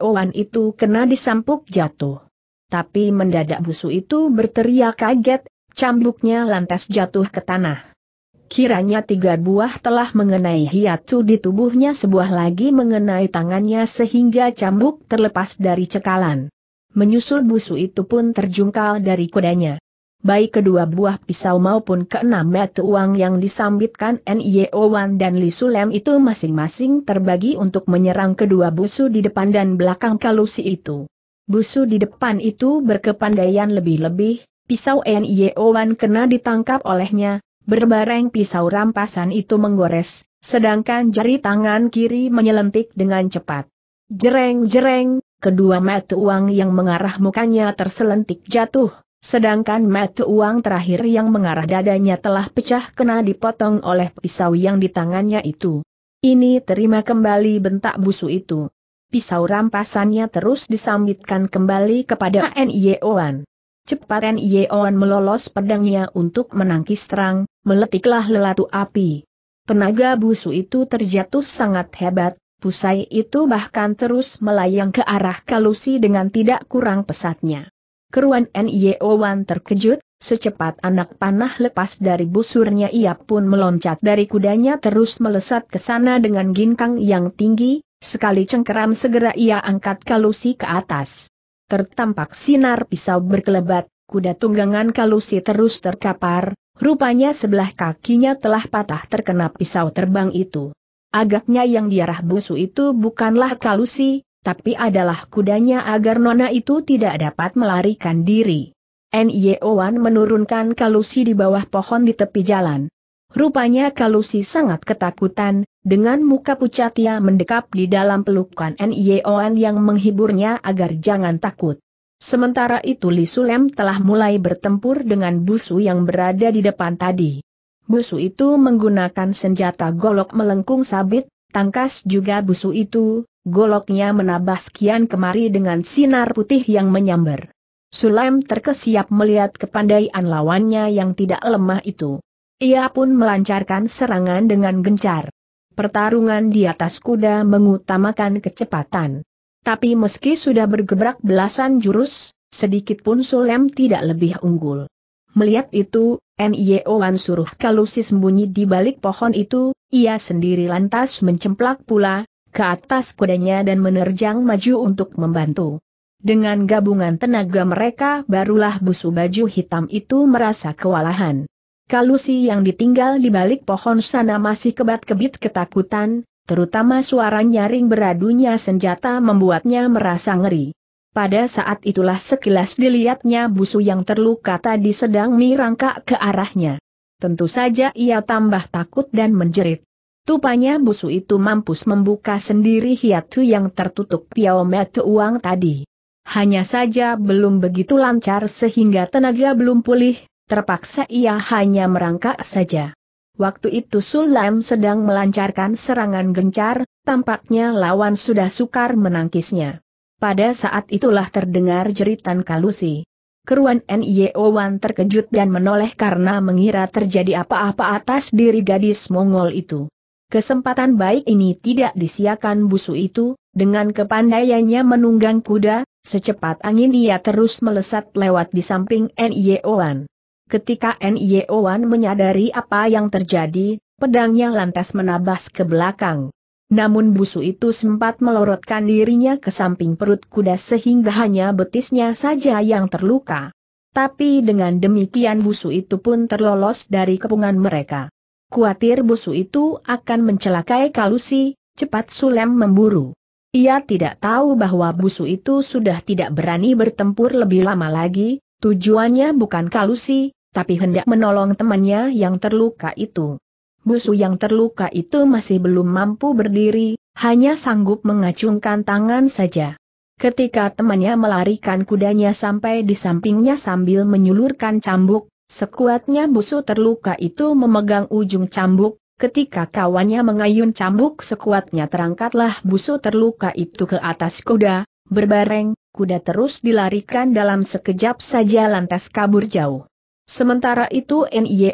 Wan itu kena disampuk jatuh tapi mendadak busu itu berteriak kaget, cambuknya lantas jatuh ke tanah. Kiranya tiga buah telah mengenai hiatu di tubuhnya sebuah lagi mengenai tangannya sehingga cambuk terlepas dari cekalan. Menyusul busu itu pun terjungkal dari kudanya. Baik kedua buah pisau maupun keenam metu uang yang disambitkan N.Y.O. Wan dan Li Sulem itu masing-masing terbagi untuk menyerang kedua busu di depan dan belakang kalusi itu. Busu di depan itu berkepandaian lebih-lebih, pisau N.I.O.Wan kena ditangkap olehnya, berbareng pisau rampasan itu menggores, sedangkan jari tangan kiri menyelentik dengan cepat. Jereng-jereng, kedua mata uang yang mengarah mukanya terselentik jatuh, sedangkan mata uang terakhir yang mengarah dadanya telah pecah kena dipotong oleh pisau yang di tangannya itu. Ini terima kembali bentak busu itu pisau rampasannya terus disambitkan kembali kepada N.I.O.An. Cepat N.I.O.An melolos pedangnya untuk menangkis terang, meletiklah lelatu api. Penaga busu itu terjatuh sangat hebat, pusai itu bahkan terus melayang ke arah kalusi dengan tidak kurang pesatnya. Keruan N.I.O.An terkejut, secepat anak panah lepas dari busurnya ia pun meloncat dari kudanya terus melesat ke sana dengan ginkang yang tinggi, Sekali cengkeram segera ia angkat kalusi ke atas. Tertampak sinar pisau berkelebat, kuda tunggangan kalusi terus terkapar, rupanya sebelah kakinya telah patah terkena pisau terbang itu. Agaknya yang diarah busu itu bukanlah kalusi, tapi adalah kudanya agar nona itu tidak dapat melarikan diri. Wan menurunkan kalusi di bawah pohon di tepi jalan. Rupanya kalusi sangat ketakutan, dengan muka pucat ia mendekap di dalam pelukan Nyeon yang menghiburnya agar jangan takut. Sementara itu Li Sulem telah mulai bertempur dengan busu yang berada di depan tadi. Busu itu menggunakan senjata golok melengkung sabit, tangkas juga busu itu, goloknya menabas kian kemari dengan sinar putih yang menyambar. Sulem terkesiap melihat kepandaian lawannya yang tidak lemah itu. Ia pun melancarkan serangan dengan gencar pertarungan di atas kuda mengutamakan kecepatan. Tapi meski sudah bergebrak belasan jurus, sedikit pun Sulem tidak lebih unggul. Melihat itu, Wan suruh Kalusi sembunyi di balik pohon itu, ia sendiri lantas mencemplak pula, ke atas kudanya dan menerjang maju untuk membantu. Dengan gabungan tenaga mereka barulah busu baju hitam itu merasa kewalahan. Kalusi yang ditinggal di balik pohon sana masih kebat-kebit ketakutan, terutama suara nyaring beradunya senjata membuatnya merasa ngeri. Pada saat itulah sekilas dilihatnya busu yang terluka tadi sedang mirangkak ke arahnya. Tentu saja ia tambah takut dan menjerit. Tupanya busu itu mampus membuka sendiri hiatu yang tertutup Piao Metu uang tadi. Hanya saja belum begitu lancar sehingga tenaga belum pulih, Terpaksa ia hanya merangkak saja. Waktu itu Sulam sedang melancarkan serangan gencar, tampaknya lawan sudah sukar menangkisnya. Pada saat itulah terdengar jeritan Kalusi. Keruan Wan terkejut dan menoleh karena mengira terjadi apa-apa atas diri gadis Mongol itu. Kesempatan baik ini tidak disiakan busu itu, dengan kepandaiannya menunggang kuda, Secepat angin ia terus melesat lewat di samping Wan. Ketika Wan menyadari apa yang terjadi, pedangnya lantas menabas ke belakang. Namun busu itu sempat melorotkan dirinya ke samping perut kuda sehingga hanya betisnya saja yang terluka. Tapi dengan demikian busu itu pun terlolos dari kepungan mereka. Kuatir busu itu akan mencelakai Kalusi, cepat Sulem memburu. Ia tidak tahu bahwa busu itu sudah tidak berani bertempur lebih lama lagi, tujuannya bukan Kalusi, tapi hendak menolong temannya yang terluka itu. Busu yang terluka itu masih belum mampu berdiri, hanya sanggup mengacungkan tangan saja. Ketika temannya melarikan kudanya sampai di sampingnya sambil menyulurkan cambuk, sekuatnya busu terluka itu memegang ujung cambuk, ketika kawannya mengayun cambuk sekuatnya terangkatlah busu terluka itu ke atas kuda, berbareng, kuda terus dilarikan dalam sekejap saja lantas kabur jauh. Sementara itu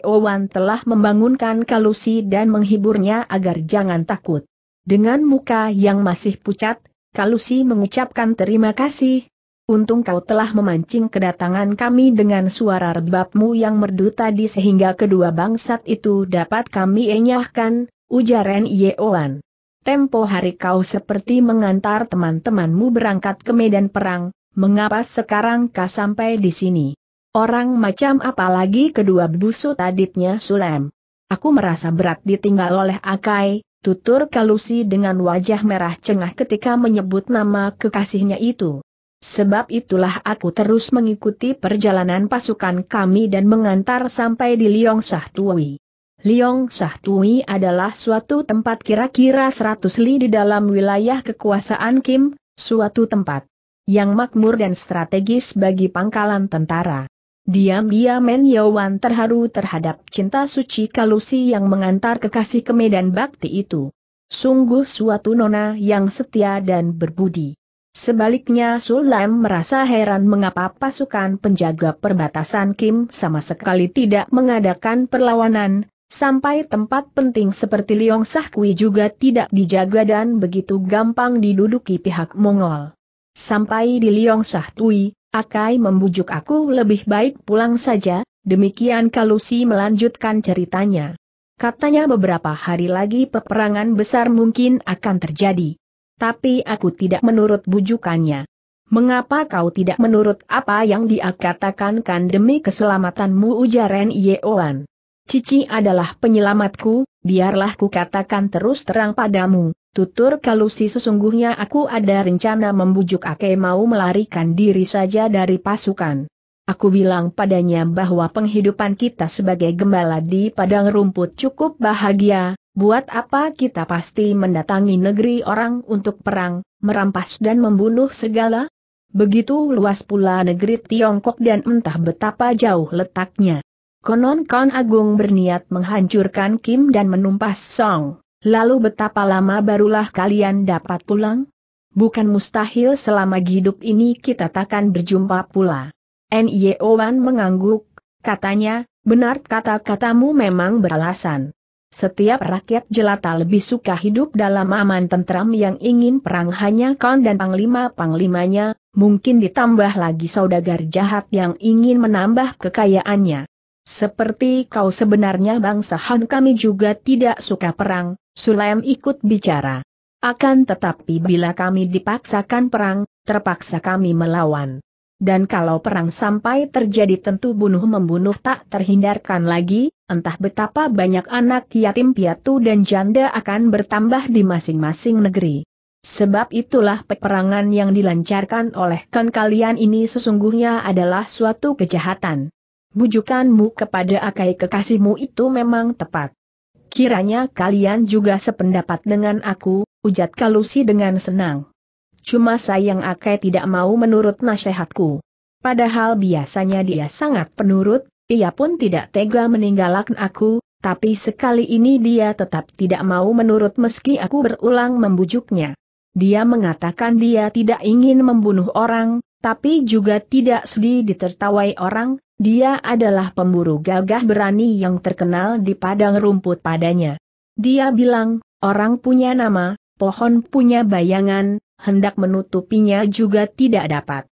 Wan telah membangunkan Kalusi dan menghiburnya agar jangan takut. Dengan muka yang masih pucat, Kalusi mengucapkan terima kasih. Untung kau telah memancing kedatangan kami dengan suara rebabmu yang merdu tadi sehingga kedua bangsat itu dapat kami enyahkan, ujar Wan. Tempo hari kau seperti mengantar teman-temanmu berangkat ke medan perang, mengapa sekarang kau sampai di sini? Orang macam apa lagi kedua busut aditnya Sulem. Aku merasa berat ditinggal oleh Akai, tutur Kalusi dengan wajah merah cengah ketika menyebut nama kekasihnya itu. Sebab itulah aku terus mengikuti perjalanan pasukan kami dan mengantar sampai di Liong Sahtui. Liong Sahtui adalah suatu tempat kira-kira 100 li di dalam wilayah kekuasaan Kim, suatu tempat yang makmur dan strategis bagi pangkalan tentara. Diam-diam Men Yowan terharu terhadap cinta suci Kalusi yang mengantar kekasih ke medan bakti itu. Sungguh suatu nona yang setia dan berbudi. Sebaliknya Sulaim merasa heran mengapa pasukan penjaga perbatasan Kim sama sekali tidak mengadakan perlawanan, sampai tempat penting seperti Liong Sahkui juga tidak dijaga dan begitu gampang diduduki pihak Mongol. Sampai di Liong Sahkui, Akai membujuk aku lebih baik pulang saja, demikian Kalusi melanjutkan ceritanya. Katanya beberapa hari lagi peperangan besar mungkin akan terjadi. Tapi aku tidak menurut bujukannya. Mengapa kau tidak menurut apa yang dia katakan kan demi keselamatanmu Ujaran Ren Yeoan? Cici adalah penyelamatku, biarlah ku katakan terus terang padamu, Tutur Kalusi sesungguhnya aku ada rencana membujuk Ake mau melarikan diri saja dari pasukan. Aku bilang padanya bahwa penghidupan kita sebagai gembala di padang rumput cukup bahagia, buat apa kita pasti mendatangi negeri orang untuk perang, merampas dan membunuh segala? Begitu luas pula negeri Tiongkok dan entah betapa jauh letaknya. Konon Kan Agung berniat menghancurkan Kim dan menumpas Song. Lalu betapa lama barulah kalian dapat pulang? Bukan mustahil selama hidup ini kita takkan berjumpa pula. Wan mengangguk, katanya, benar kata-katamu memang beralasan. Setiap rakyat jelata lebih suka hidup dalam aman tentram yang ingin perang hanya kon dan panglima-panglimanya, mungkin ditambah lagi saudagar jahat yang ingin menambah kekayaannya. Seperti kau sebenarnya bangsa Han kami juga tidak suka perang, Sulaim ikut bicara. Akan tetapi bila kami dipaksakan perang, terpaksa kami melawan. Dan kalau perang sampai terjadi tentu bunuh-membunuh tak terhindarkan lagi, entah betapa banyak anak yatim piatu dan janda akan bertambah di masing-masing negeri. Sebab itulah peperangan yang dilancarkan oleh kan kalian ini sesungguhnya adalah suatu kejahatan. Bujukanmu kepada akai kekasihmu itu memang tepat. Kiranya kalian juga sependapat dengan aku, ujat Kalusi dengan senang. Cuma sayang Akai tidak mau menurut nasihatku. Padahal biasanya dia sangat penurut, ia pun tidak tega meninggalkan aku, tapi sekali ini dia tetap tidak mau menurut meski aku berulang membujuknya. Dia mengatakan dia tidak ingin membunuh orang, tapi juga tidak sudi ditertawai orang, dia adalah pemburu gagah berani yang terkenal di padang rumput padanya. Dia bilang, orang punya nama, pohon punya bayangan, hendak menutupinya juga tidak dapat.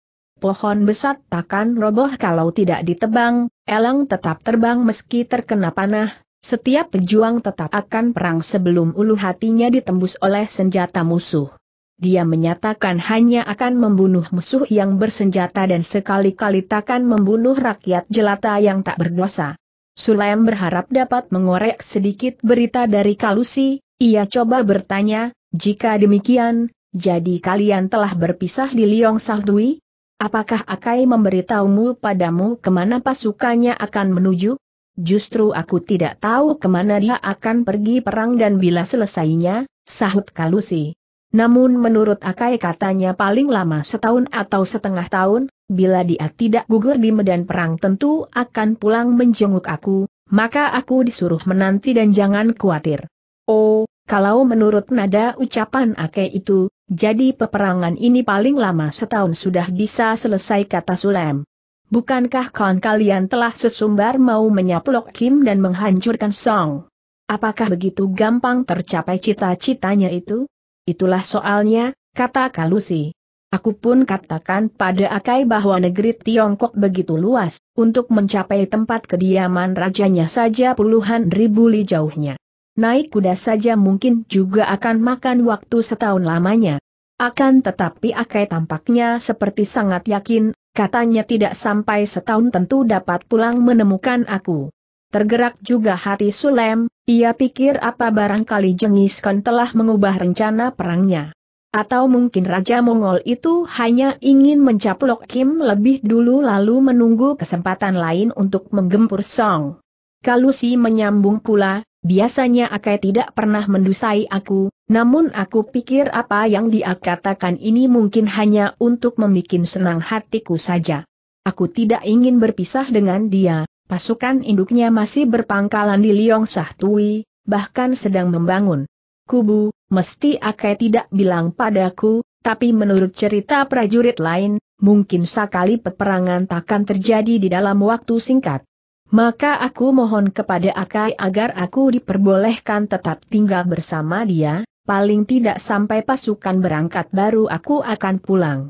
Pohon besar takkan roboh kalau tidak ditebang, elang tetap terbang meski terkena panah, setiap pejuang tetap akan perang sebelum ulu hatinya ditembus oleh senjata musuh dia menyatakan hanya akan membunuh musuh yang bersenjata dan sekali-kali takkan membunuh rakyat jelata yang tak berdosa. Sulaim berharap dapat mengorek sedikit berita dari Kalusi, ia coba bertanya, jika demikian, jadi kalian telah berpisah di Liong Sahdui? Apakah Akai memberitahumu padamu kemana pasukannya akan menuju? Justru aku tidak tahu kemana dia akan pergi perang dan bila selesainya, sahut Kalusi. Namun menurut Akai katanya paling lama setahun atau setengah tahun, bila dia tidak gugur di medan perang tentu akan pulang menjenguk aku, maka aku disuruh menanti dan jangan khawatir. Oh, kalau menurut nada ucapan Akai itu, jadi peperangan ini paling lama setahun sudah bisa selesai kata Sulem. Bukankah kawan kalian telah sesumbar mau menyaplok Kim dan menghancurkan Song? Apakah begitu gampang tercapai cita-citanya itu? Itulah soalnya, kata Kalusi. Aku pun katakan pada Akai bahwa negeri Tiongkok begitu luas, untuk mencapai tempat kediaman rajanya saja puluhan ribu li jauhnya. Naik kuda saja mungkin juga akan makan waktu setahun lamanya. Akan tetapi Akai tampaknya seperti sangat yakin, katanya tidak sampai setahun tentu dapat pulang menemukan aku. Tergerak juga hati Sulem, ia pikir apa barangkali Khan telah mengubah rencana perangnya. Atau mungkin Raja Mongol itu hanya ingin mencaplok Kim lebih dulu lalu menunggu kesempatan lain untuk menggempur Song. Kalusi menyambung pula, biasanya Akai tidak pernah mendusai aku, namun aku pikir apa yang dia katakan ini mungkin hanya untuk membuat senang hatiku saja. Aku tidak ingin berpisah dengan dia, Pasukan induknya masih berpangkalan di Liong Sahtui, bahkan sedang membangun. Kubu, mesti Akai tidak bilang padaku, tapi menurut cerita prajurit lain, mungkin sekali peperangan takkan terjadi di dalam waktu singkat. Maka aku mohon kepada Akai agar aku diperbolehkan tetap tinggal bersama dia, paling tidak sampai pasukan berangkat baru aku akan pulang.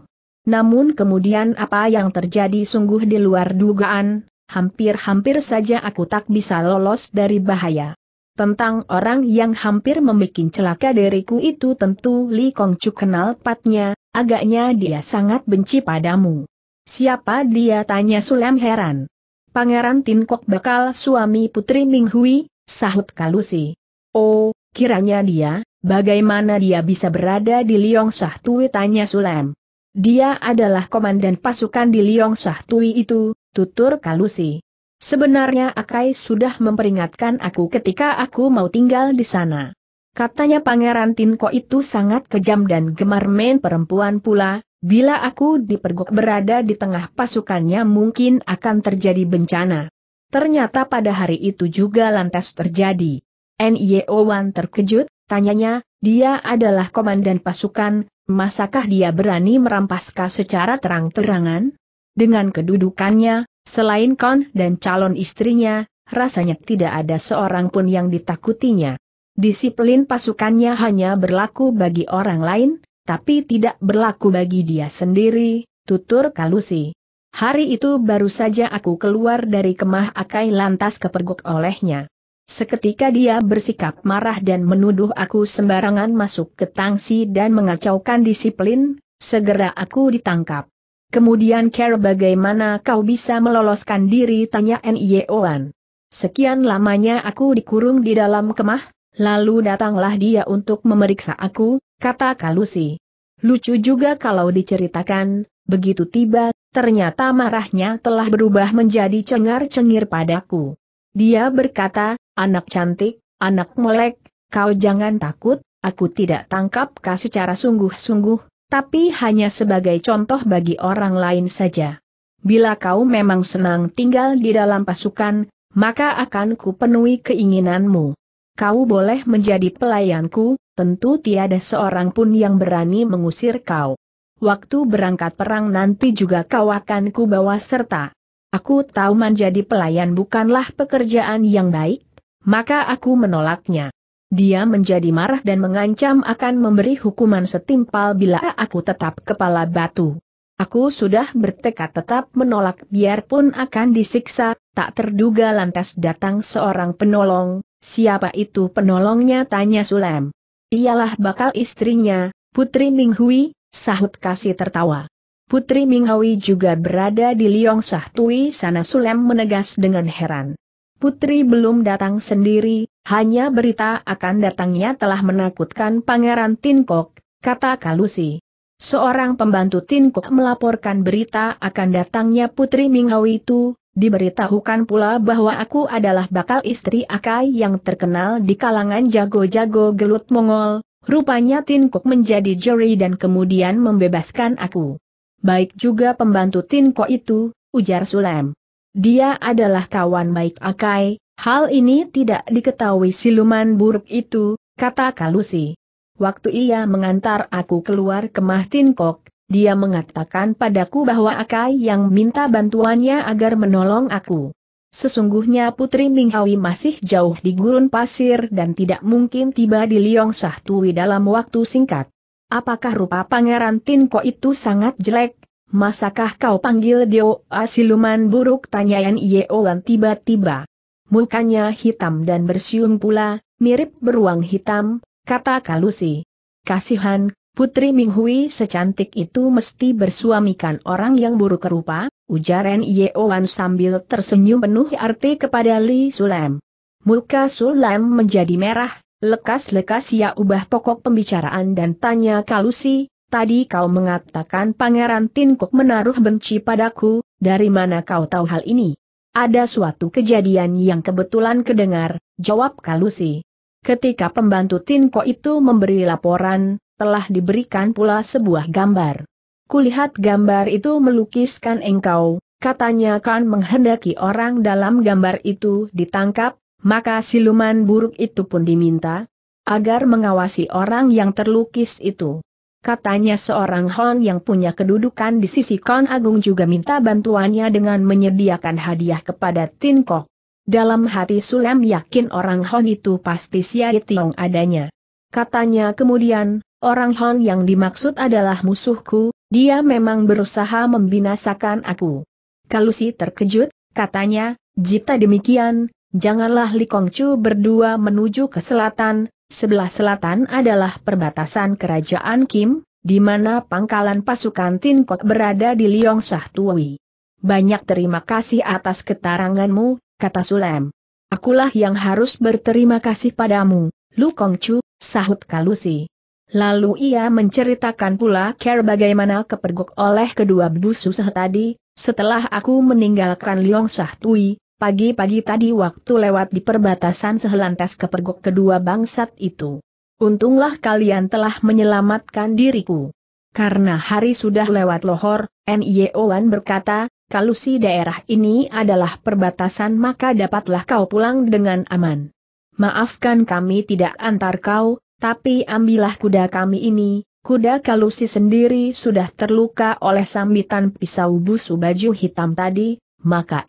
Namun kemudian apa yang terjadi sungguh di luar dugaan, hampir-hampir saja aku tak bisa lolos dari bahaya. Tentang orang yang hampir membuat celaka diriku itu tentu Li Kong Chu kenal patnya, agaknya dia sangat benci padamu. Siapa dia tanya Sulam heran. Pangeran Tin Kok bakal suami Putri Minghui, sahut Kalusi. Oh, kiranya dia, bagaimana dia bisa berada di Liong Tui tanya Sulam. Dia adalah komandan pasukan di Liong Tui itu, tutur Kalusi. Sebenarnya Akai sudah memperingatkan aku ketika aku mau tinggal di sana. Katanya Pangeran Tinko itu sangat kejam dan gemar main perempuan pula, bila aku dipergok berada di tengah pasukannya mungkin akan terjadi bencana. Ternyata pada hari itu juga lantas terjadi. Nio Wan terkejut, tanyanya, dia adalah komandan pasukan, masakah dia berani merampas secara terang-terangan? Dengan kedudukannya, selain Kon dan calon istrinya, rasanya tidak ada seorang pun yang ditakutinya. Disiplin pasukannya hanya berlaku bagi orang lain, tapi tidak berlaku bagi dia sendiri, tutur Kalusi. Hari itu baru saja aku keluar dari kemah Akai lantas kepergok olehnya. Seketika dia bersikap marah dan menuduh aku sembarangan masuk ke tangsi dan mengacaukan disiplin, segera aku ditangkap. Kemudian care bagaimana kau bisa meloloskan diri tanya N.I.O.an. Sekian lamanya aku dikurung di dalam kemah, lalu datanglah dia untuk memeriksa aku, kata Kalusi. Lucu juga kalau diceritakan, begitu tiba, ternyata marahnya telah berubah menjadi cengar-cengir padaku. Dia berkata, anak cantik, anak melek, kau jangan takut, aku tidak tangkap kau secara sungguh-sungguh, tapi hanya sebagai contoh bagi orang lain saja. Bila kau memang senang tinggal di dalam pasukan, maka akan kupenuhi keinginanmu. Kau boleh menjadi pelayanku, tentu tiada seorang pun yang berani mengusir kau. Waktu berangkat perang nanti juga kau akan kubawa serta. Aku tahu menjadi pelayan bukanlah pekerjaan yang baik, maka aku menolaknya. Dia menjadi marah dan mengancam akan memberi hukuman setimpal bila aku tetap kepala batu. Aku sudah bertekad tetap menolak biarpun akan disiksa, tak terduga lantas datang seorang penolong, siapa itu penolongnya tanya Sulem. Ialah bakal istrinya, Putri Minghui, sahut kasih tertawa. Putri Minghui juga berada di Liong Sahtui sana Sulem menegas dengan heran. Putri belum datang sendiri, hanya berita akan datangnya telah menakutkan Pangeran Tinkok, kata Kalusi. Seorang pembantu Tinkok melaporkan berita akan datangnya Putri Minghao itu, diberitahukan pula bahwa aku adalah bakal istri Akai yang terkenal di kalangan jago-jago gelut Mongol, rupanya Tinkok menjadi juri dan kemudian membebaskan aku. Baik juga pembantu Tinkok itu, ujar Sulem. Dia adalah kawan baik Akai, Hal ini tidak diketahui siluman buruk itu, kata Kalusi. Waktu ia mengantar aku keluar ke Mahtinkok, dia mengatakan padaku bahwa Akai yang minta bantuannya agar menolong aku. Sesungguhnya Putri Minghawi masih jauh di gurun pasir dan tidak mungkin tiba di Liong Sahtui dalam waktu singkat. Apakah rupa Pangeran Tinko itu sangat jelek? Masakah kau panggil Dio Asiluman ah, siluman buruk tanyaan Yeowan tiba-tiba? Mukanya hitam dan bersiung pula, mirip beruang hitam, kata Kalusi. Kasihan, Putri Minghui secantik itu mesti bersuamikan orang yang buruk rupa, ujar Yeowan sambil tersenyum penuh arti kepada Li Sulem. Muka Sulem menjadi merah, lekas-lekas ia ubah pokok pembicaraan dan tanya Kalusi, tadi kau mengatakan Pangeran Tinkuk menaruh benci padaku, dari mana kau tahu hal ini? Ada suatu kejadian yang kebetulan kedengar, jawab Kalusi. Ketika pembantu Tinko itu memberi laporan, telah diberikan pula sebuah gambar. Kulihat gambar itu melukiskan engkau, katanya kan menghendaki orang dalam gambar itu ditangkap, maka siluman buruk itu pun diminta, agar mengawasi orang yang terlukis itu. Katanya seorang Hon yang punya kedudukan di sisi Kon Agung juga minta bantuannya dengan menyediakan hadiah kepada Tin Kok. Dalam hati Sulam yakin orang Hon itu pasti Siai Tiong adanya. Katanya kemudian, orang Hon yang dimaksud adalah musuhku, dia memang berusaha membinasakan aku. Kalusi terkejut, katanya, jika demikian, janganlah Li Kongcu berdua menuju ke selatan, Sebelah selatan adalah perbatasan kerajaan Kim, di mana pangkalan pasukan Tin kok berada di Sah Tui. Banyak terima kasih atas keteranganmu, kata Sulem. Akulah yang harus berterima kasih padamu, Lu Kong Chu, sahut Kalusi. Lalu ia menceritakan pula care bagaimana kepergok oleh kedua busu tadi, setelah aku meninggalkan Sah Tui, Pagi-pagi tadi waktu lewat di perbatasan sehelantas kepergok kedua bangsat itu. Untunglah kalian telah menyelamatkan diriku. Karena hari sudah lewat lohor, e Wan berkata, kalau si daerah ini adalah perbatasan maka dapatlah kau pulang dengan aman. Maafkan kami tidak antar kau, tapi ambillah kuda kami ini, Kuda Kalusi sendiri sudah terluka oleh sambitan pisau busu baju hitam tadi, maka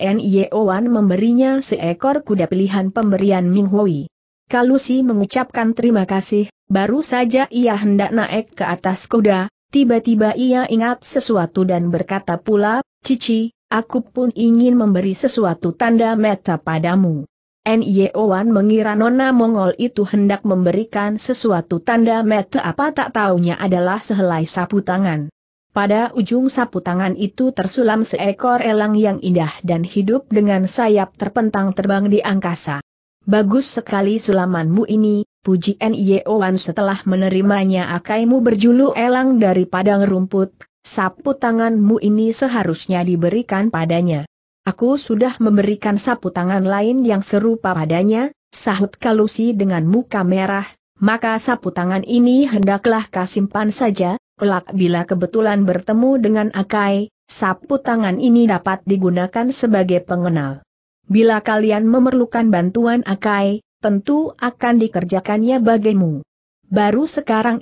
Owan memberinya seekor kuda pilihan pemberian Ming Hui. Kalusi mengucapkan terima kasih, baru saja ia hendak naik ke atas kuda, tiba-tiba ia ingat sesuatu dan berkata pula, Cici, aku pun ingin memberi sesuatu tanda meta padamu. Owan mengira Nona Mongol itu hendak memberikan sesuatu tanda meta apa tak taunya adalah sehelai sapu tangan. Pada ujung sapu tangan itu tersulam seekor elang yang indah dan hidup dengan sayap terpentang terbang di angkasa. Bagus sekali sulamanmu ini, puji N.I.O.Wan setelah menerimanya akaimu berjulu elang dari padang rumput, sapu tanganmu ini seharusnya diberikan padanya. Aku sudah memberikan sapu tangan lain yang serupa padanya, sahut Kalusi dengan muka merah, maka sapu tangan ini hendaklah kasimpan saja, kelak bila kebetulan bertemu dengan Akai, sapu tangan ini dapat digunakan sebagai pengenal. Bila kalian memerlukan bantuan Akai, tentu akan dikerjakannya bagimu. Baru sekarang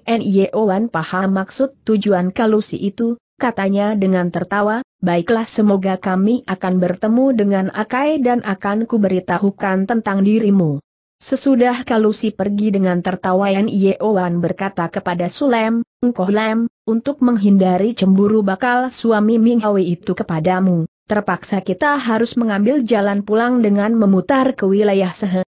Wan paham maksud tujuan Kalusi itu, katanya dengan tertawa, baiklah semoga kami akan bertemu dengan Akai dan akan kuberitahukan tentang dirimu. Sesudah Kalusi pergi dengan tertawa Yeowan berkata kepada Sulem, Engkoh Lem, untuk menghindari cemburu bakal suami Minghawi itu kepadamu, terpaksa kita harus mengambil jalan pulang dengan memutar ke wilayah Sehe,